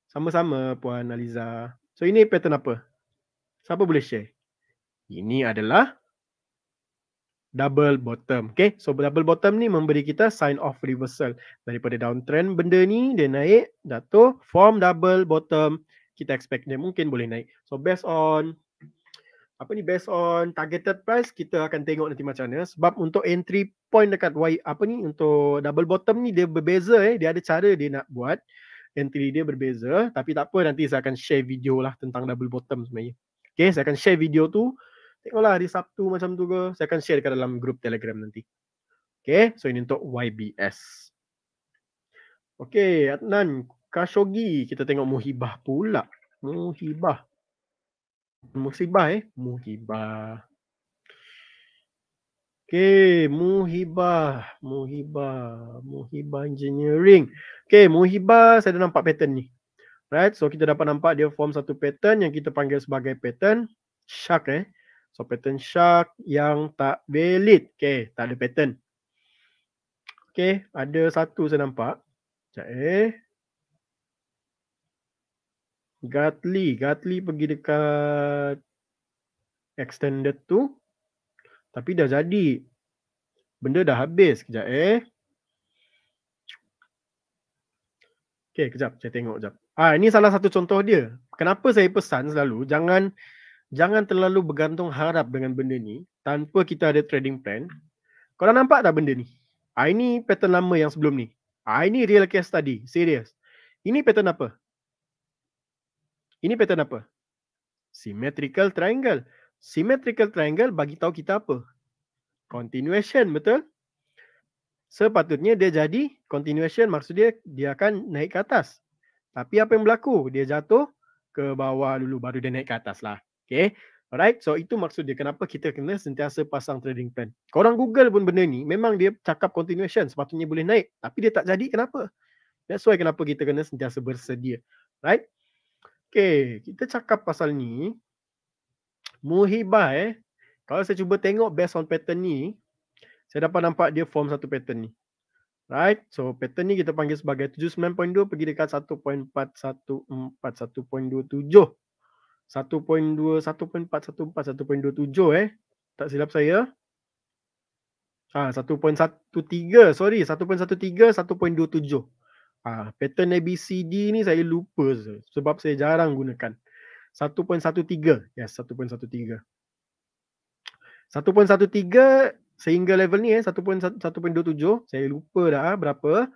Sama-sama Puan Aliza. So, ini pattern apa? Siapa boleh share? Ini adalah double bottom. Okay, so double bottom ni memberi kita sign of reversal. Daripada downtrend benda ni, dia naik, datuk, form double bottom, kita expect dia mungkin boleh naik. So based on apa ni based on targeted price kita akan tengok nanti macam mana sebab untuk entry point dekat y apa ni untuk double bottom ni dia berbeza eh dia ada cara dia nak buat entry dia berbeza tapi tak apa nanti saya akan share video lah tentang double bottom sebenarnya Okay, saya akan share video tu Tengoklah hari Sabtu macam tu ke. Saya akan share dalam grup Telegram nanti. Okay. So ini untuk YBS. Okay. Adnan. Khashoggi. Kita tengok Muhibah pula. Muhibah. muhibah eh. Muhibah. Okay. Muhibah. Muhibah. Muhibah Engineering. Okay. Muhibah. Saya dah nampak pattern ni. Right. So kita dapat nampak dia form satu pattern yang kita panggil sebagai pattern. Shark eh. So pattern shark yang tak valid. Okay, tak ada pattern. Okay, ada satu saya nampak. Sekejap eh. Gatli. Gatli pergi dekat extended tu. Tapi dah jadi. Benda dah habis. Sekejap eh. Okay, kejap. Saya tengok sekejap. Ah, ini salah satu contoh dia. Kenapa saya pesan selalu, jangan jangan terlalu bergantung harap dengan benda ni tanpa kita ada trading plan. Kau dah nampak tak benda ni? Ha, ini pattern lama yang sebelum ni. Ha, ini real case tadi, Serius. Ini pattern apa? Ini pattern apa? Symmetrical triangle. Symmetrical triangle bagi tahu kita apa? Continuation, betul? Sepatutnya dia jadi continuation maksud dia dia akan naik ke atas. Tapi apa yang berlaku? Dia jatuh ke bawah dulu baru dia naik ke atas lah. Okay. Alright. So itu maksud dia kenapa kita kena sentiasa pasang trading plan. Korang Google pun benda ni memang dia cakap continuation sepatutnya boleh naik tapi dia tak jadi kenapa? That's why kenapa kita kena sentiasa bersedia. Right? Okay. Kita cakap pasal ni. Muhibah eh. Kalau saya cuba tengok based on pattern ni. Saya dapat nampak dia form satu pattern ni. Right? So pattern ni kita panggil sebagai 79.2 pergi dekat 1.41417. 1.2, 1.4, 1.4, 1.27 eh. Tak silap saya. Ah, 1.13, sorry. 1.13, 1.27. Ah, pattern ABCD ni saya lupa sebab saya jarang gunakan. 1.13, yes 1.13. 1.13 sehingga level ni eh 1.27 saya lupa dah berapa.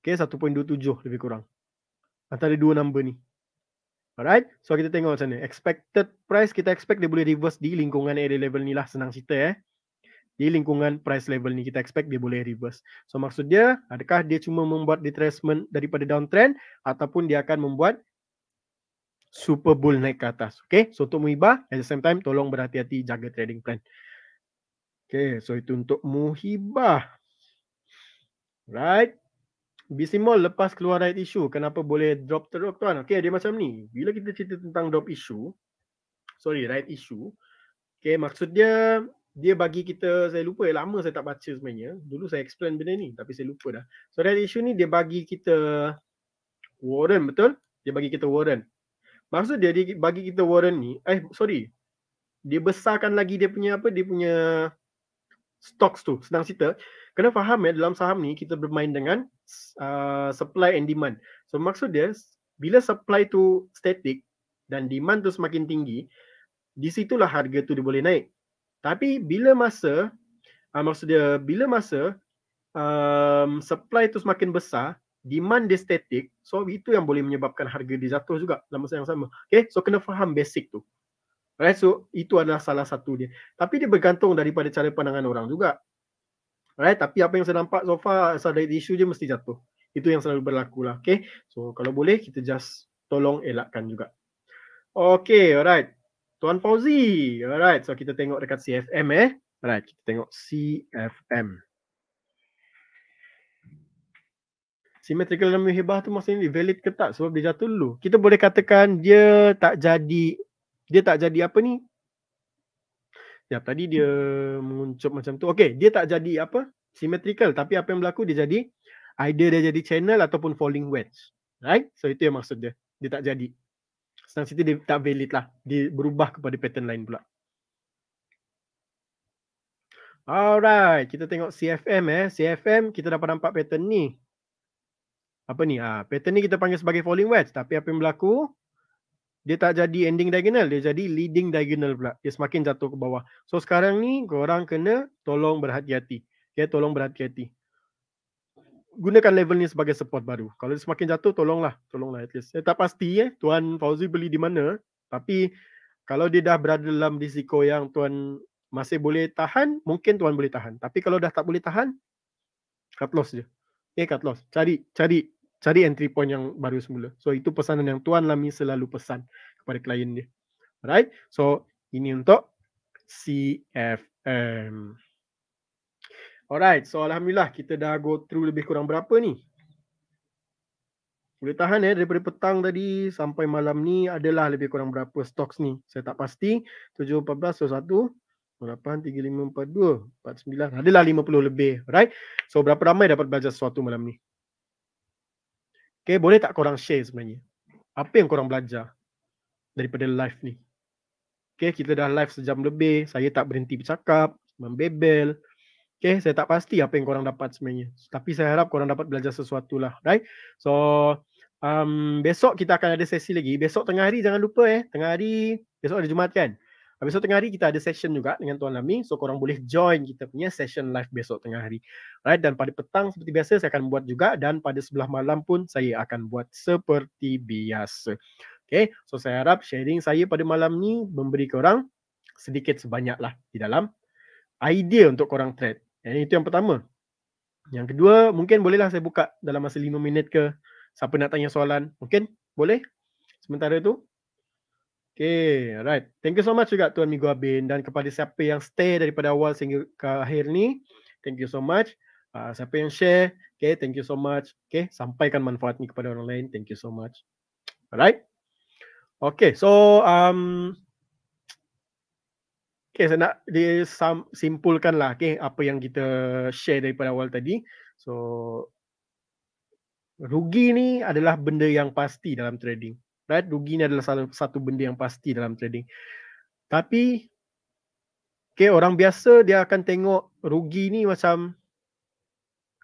Okay 1.27 lebih kurang. Antara dua number ni. Alright. So kita tengok macam ni. Expected price kita expect dia boleh reverse di lingkungan area level ni lah. Senang cerita eh. Di lingkungan price level ni kita expect dia boleh reverse. So maksud dia adakah dia cuma membuat retracement daripada downtrend ataupun dia akan membuat super bull naik ke atas. Okay. So untuk Muhiba at the same time tolong berhati-hati jaga trading plan. Okay. So itu untuk muhibah. Right. Bismol lepas keluar right issue kenapa boleh drop teruk tuan? Okey dia macam ni. Bila kita cerita tentang drop issue, sorry right issue, okey maksud dia dia bagi kita, saya lupa eh, lama saya tak baca sebenarnya. Dulu saya explain benda ni tapi saya lupa dah. So right issue ni dia bagi kita warren betul? Dia bagi kita warren. Maksud dia, dia bagi kita warren ni, eh sorry, dia besarkan lagi dia punya apa, dia punya stocks tu. Senang cerita, kena faham ya dalam saham ni kita bermain dengan uh, supply and demand. So maksud dia bila supply tu static dan demand tu semakin tinggi, di situlah harga tu dia boleh naik. Tapi bila masa uh, maksud dia bila masa um, supply tu semakin besar, demand dia static, so itu yang boleh menyebabkan harga dia jatuh juga dalam masa yang sama. Okay, so kena faham basic tu. Right, so itu adalah salah satu dia. Tapi dia bergantung daripada cara pandangan orang juga. Alright, tapi apa yang saya nampak so far asal dari isu je mesti jatuh. Itu yang selalu berlaku lah. Okay, so kalau boleh kita just tolong elakkan juga. Okay, alright. Tuan Fauzi. Alright, so kita tengok dekat CFM eh. Alright, kita tengok CFM. Symmetrical dan hebah tu maksudnya valid ke tak sebab dia jatuh dulu. Kita boleh katakan dia tak jadi dia tak jadi apa ni? Ya tadi dia hmm. menguncup macam tu. Okey, dia tak jadi apa? Symmetrical tapi apa yang berlaku dia jadi either dia jadi channel ataupun falling wedge. Right? So itu yang maksud dia. Dia tak jadi. Senang cerita dia tak valid lah. Dia berubah kepada pattern lain pula. Alright, kita tengok CFM eh. CFM kita dapat nampak pattern ni. Apa ni? Ah, ha, pattern ni kita panggil sebagai falling wedge tapi apa yang berlaku? dia tak jadi ending diagonal dia jadi leading diagonal pula dia semakin jatuh ke bawah so sekarang ni korang kena tolong berhati-hati ya okay, tolong berhati-hati gunakan level ni sebagai support baru kalau dia semakin jatuh tolonglah tolonglah at least saya tak pasti ya eh, tuan Fauzi beli di mana tapi kalau dia dah berada dalam risiko yang tuan masih boleh tahan mungkin tuan boleh tahan tapi kalau dah tak boleh tahan cut loss je Okay, eh, cut loss. Cari, cari cari entry point yang baru semula. So itu pesanan yang Tuan Lami selalu pesan kepada klien dia. Alright. So ini untuk CFM. Alright. So Alhamdulillah kita dah go through lebih kurang berapa ni? Boleh tahan ya eh? daripada petang tadi sampai malam ni adalah lebih kurang berapa stocks ni. Saya tak pasti. 7.14.01.8.35.42.49. Adalah 50 lebih. Alright. So berapa ramai dapat belajar sesuatu malam ni? Okay, boleh tak korang share sebenarnya? Apa yang korang belajar daripada live ni? Okay, kita dah live sejam lebih. Saya tak berhenti bercakap, membebel. Okay, saya tak pasti apa yang korang dapat sebenarnya. Tapi saya harap korang dapat belajar sesuatu lah. Right? So, um, besok kita akan ada sesi lagi. Besok tengah hari jangan lupa eh. Tengah hari, besok ada Jumat kan? besok tengah hari kita ada session juga dengan Tuan Lami. So korang boleh join kita punya session live besok tengah hari. Right? Dan pada petang seperti biasa saya akan buat juga dan pada sebelah malam pun saya akan buat seperti biasa. Okay, so saya harap sharing saya pada malam ni memberi korang sedikit sebanyak lah di dalam idea untuk korang trade. Dan itu yang pertama. Yang kedua, mungkin bolehlah saya buka dalam masa 5 minit ke. Siapa nak tanya soalan, mungkin boleh. Sementara itu, Okay, alright. Thank you so much juga Tuan Migo Abin dan kepada siapa yang stay daripada awal sehingga ke akhir ni. Thank you so much. Uh, siapa yang share, okay, thank you so much. Okay, sampaikan manfaat ni kepada orang lain. Thank you so much. Alright. Okay, so um, okay, saya nak disimpulkan lah, okay, apa yang kita share daripada awal tadi. So, rugi ni adalah benda yang pasti dalam trading right? Rugi ni adalah salah satu benda yang pasti dalam trading. Tapi okay, orang biasa dia akan tengok rugi ni macam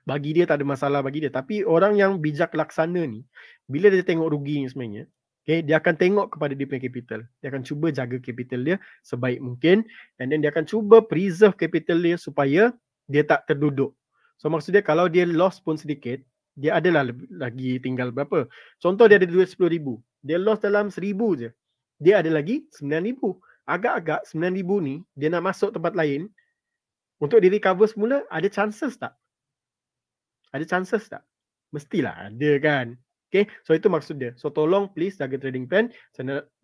bagi dia tak ada masalah bagi dia. Tapi orang yang bijak laksana ni, bila dia tengok rugi ni sebenarnya, okay, dia akan tengok kepada dia punya capital. Dia akan cuba jaga capital dia sebaik mungkin and then dia akan cuba preserve capital dia supaya dia tak terduduk. So maksudnya kalau dia loss pun sedikit, dia adalah lagi tinggal berapa. Contoh dia ada duit RM10,000. Dia lost dalam RM1,000 je. Dia ada lagi RM9,000. Agak-agak RM9,000 ni dia nak masuk tempat lain untuk dia recover semula ada chances tak? Ada chances tak? Mestilah ada kan. Okay, so itu maksud dia. So tolong please jaga trading plan.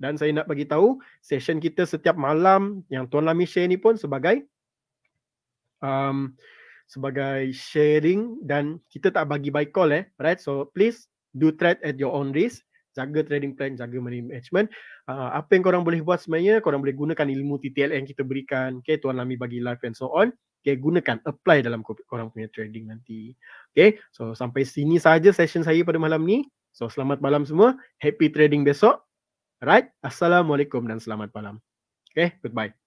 Dan saya nak bagi tahu session kita setiap malam yang Tuan Lami share ni pun sebagai um, sebagai sharing dan kita tak bagi buy call eh right so please do trade at your own risk jaga trading plan jaga money management uh, apa yang korang boleh buat sebenarnya korang boleh gunakan ilmu TTL yang kita berikan okay tuan Lami bagi live and so on okay gunakan apply dalam korang punya trading nanti okay so sampai sini saja session saya pada malam ni so selamat malam semua happy trading besok right assalamualaikum dan selamat malam okay goodbye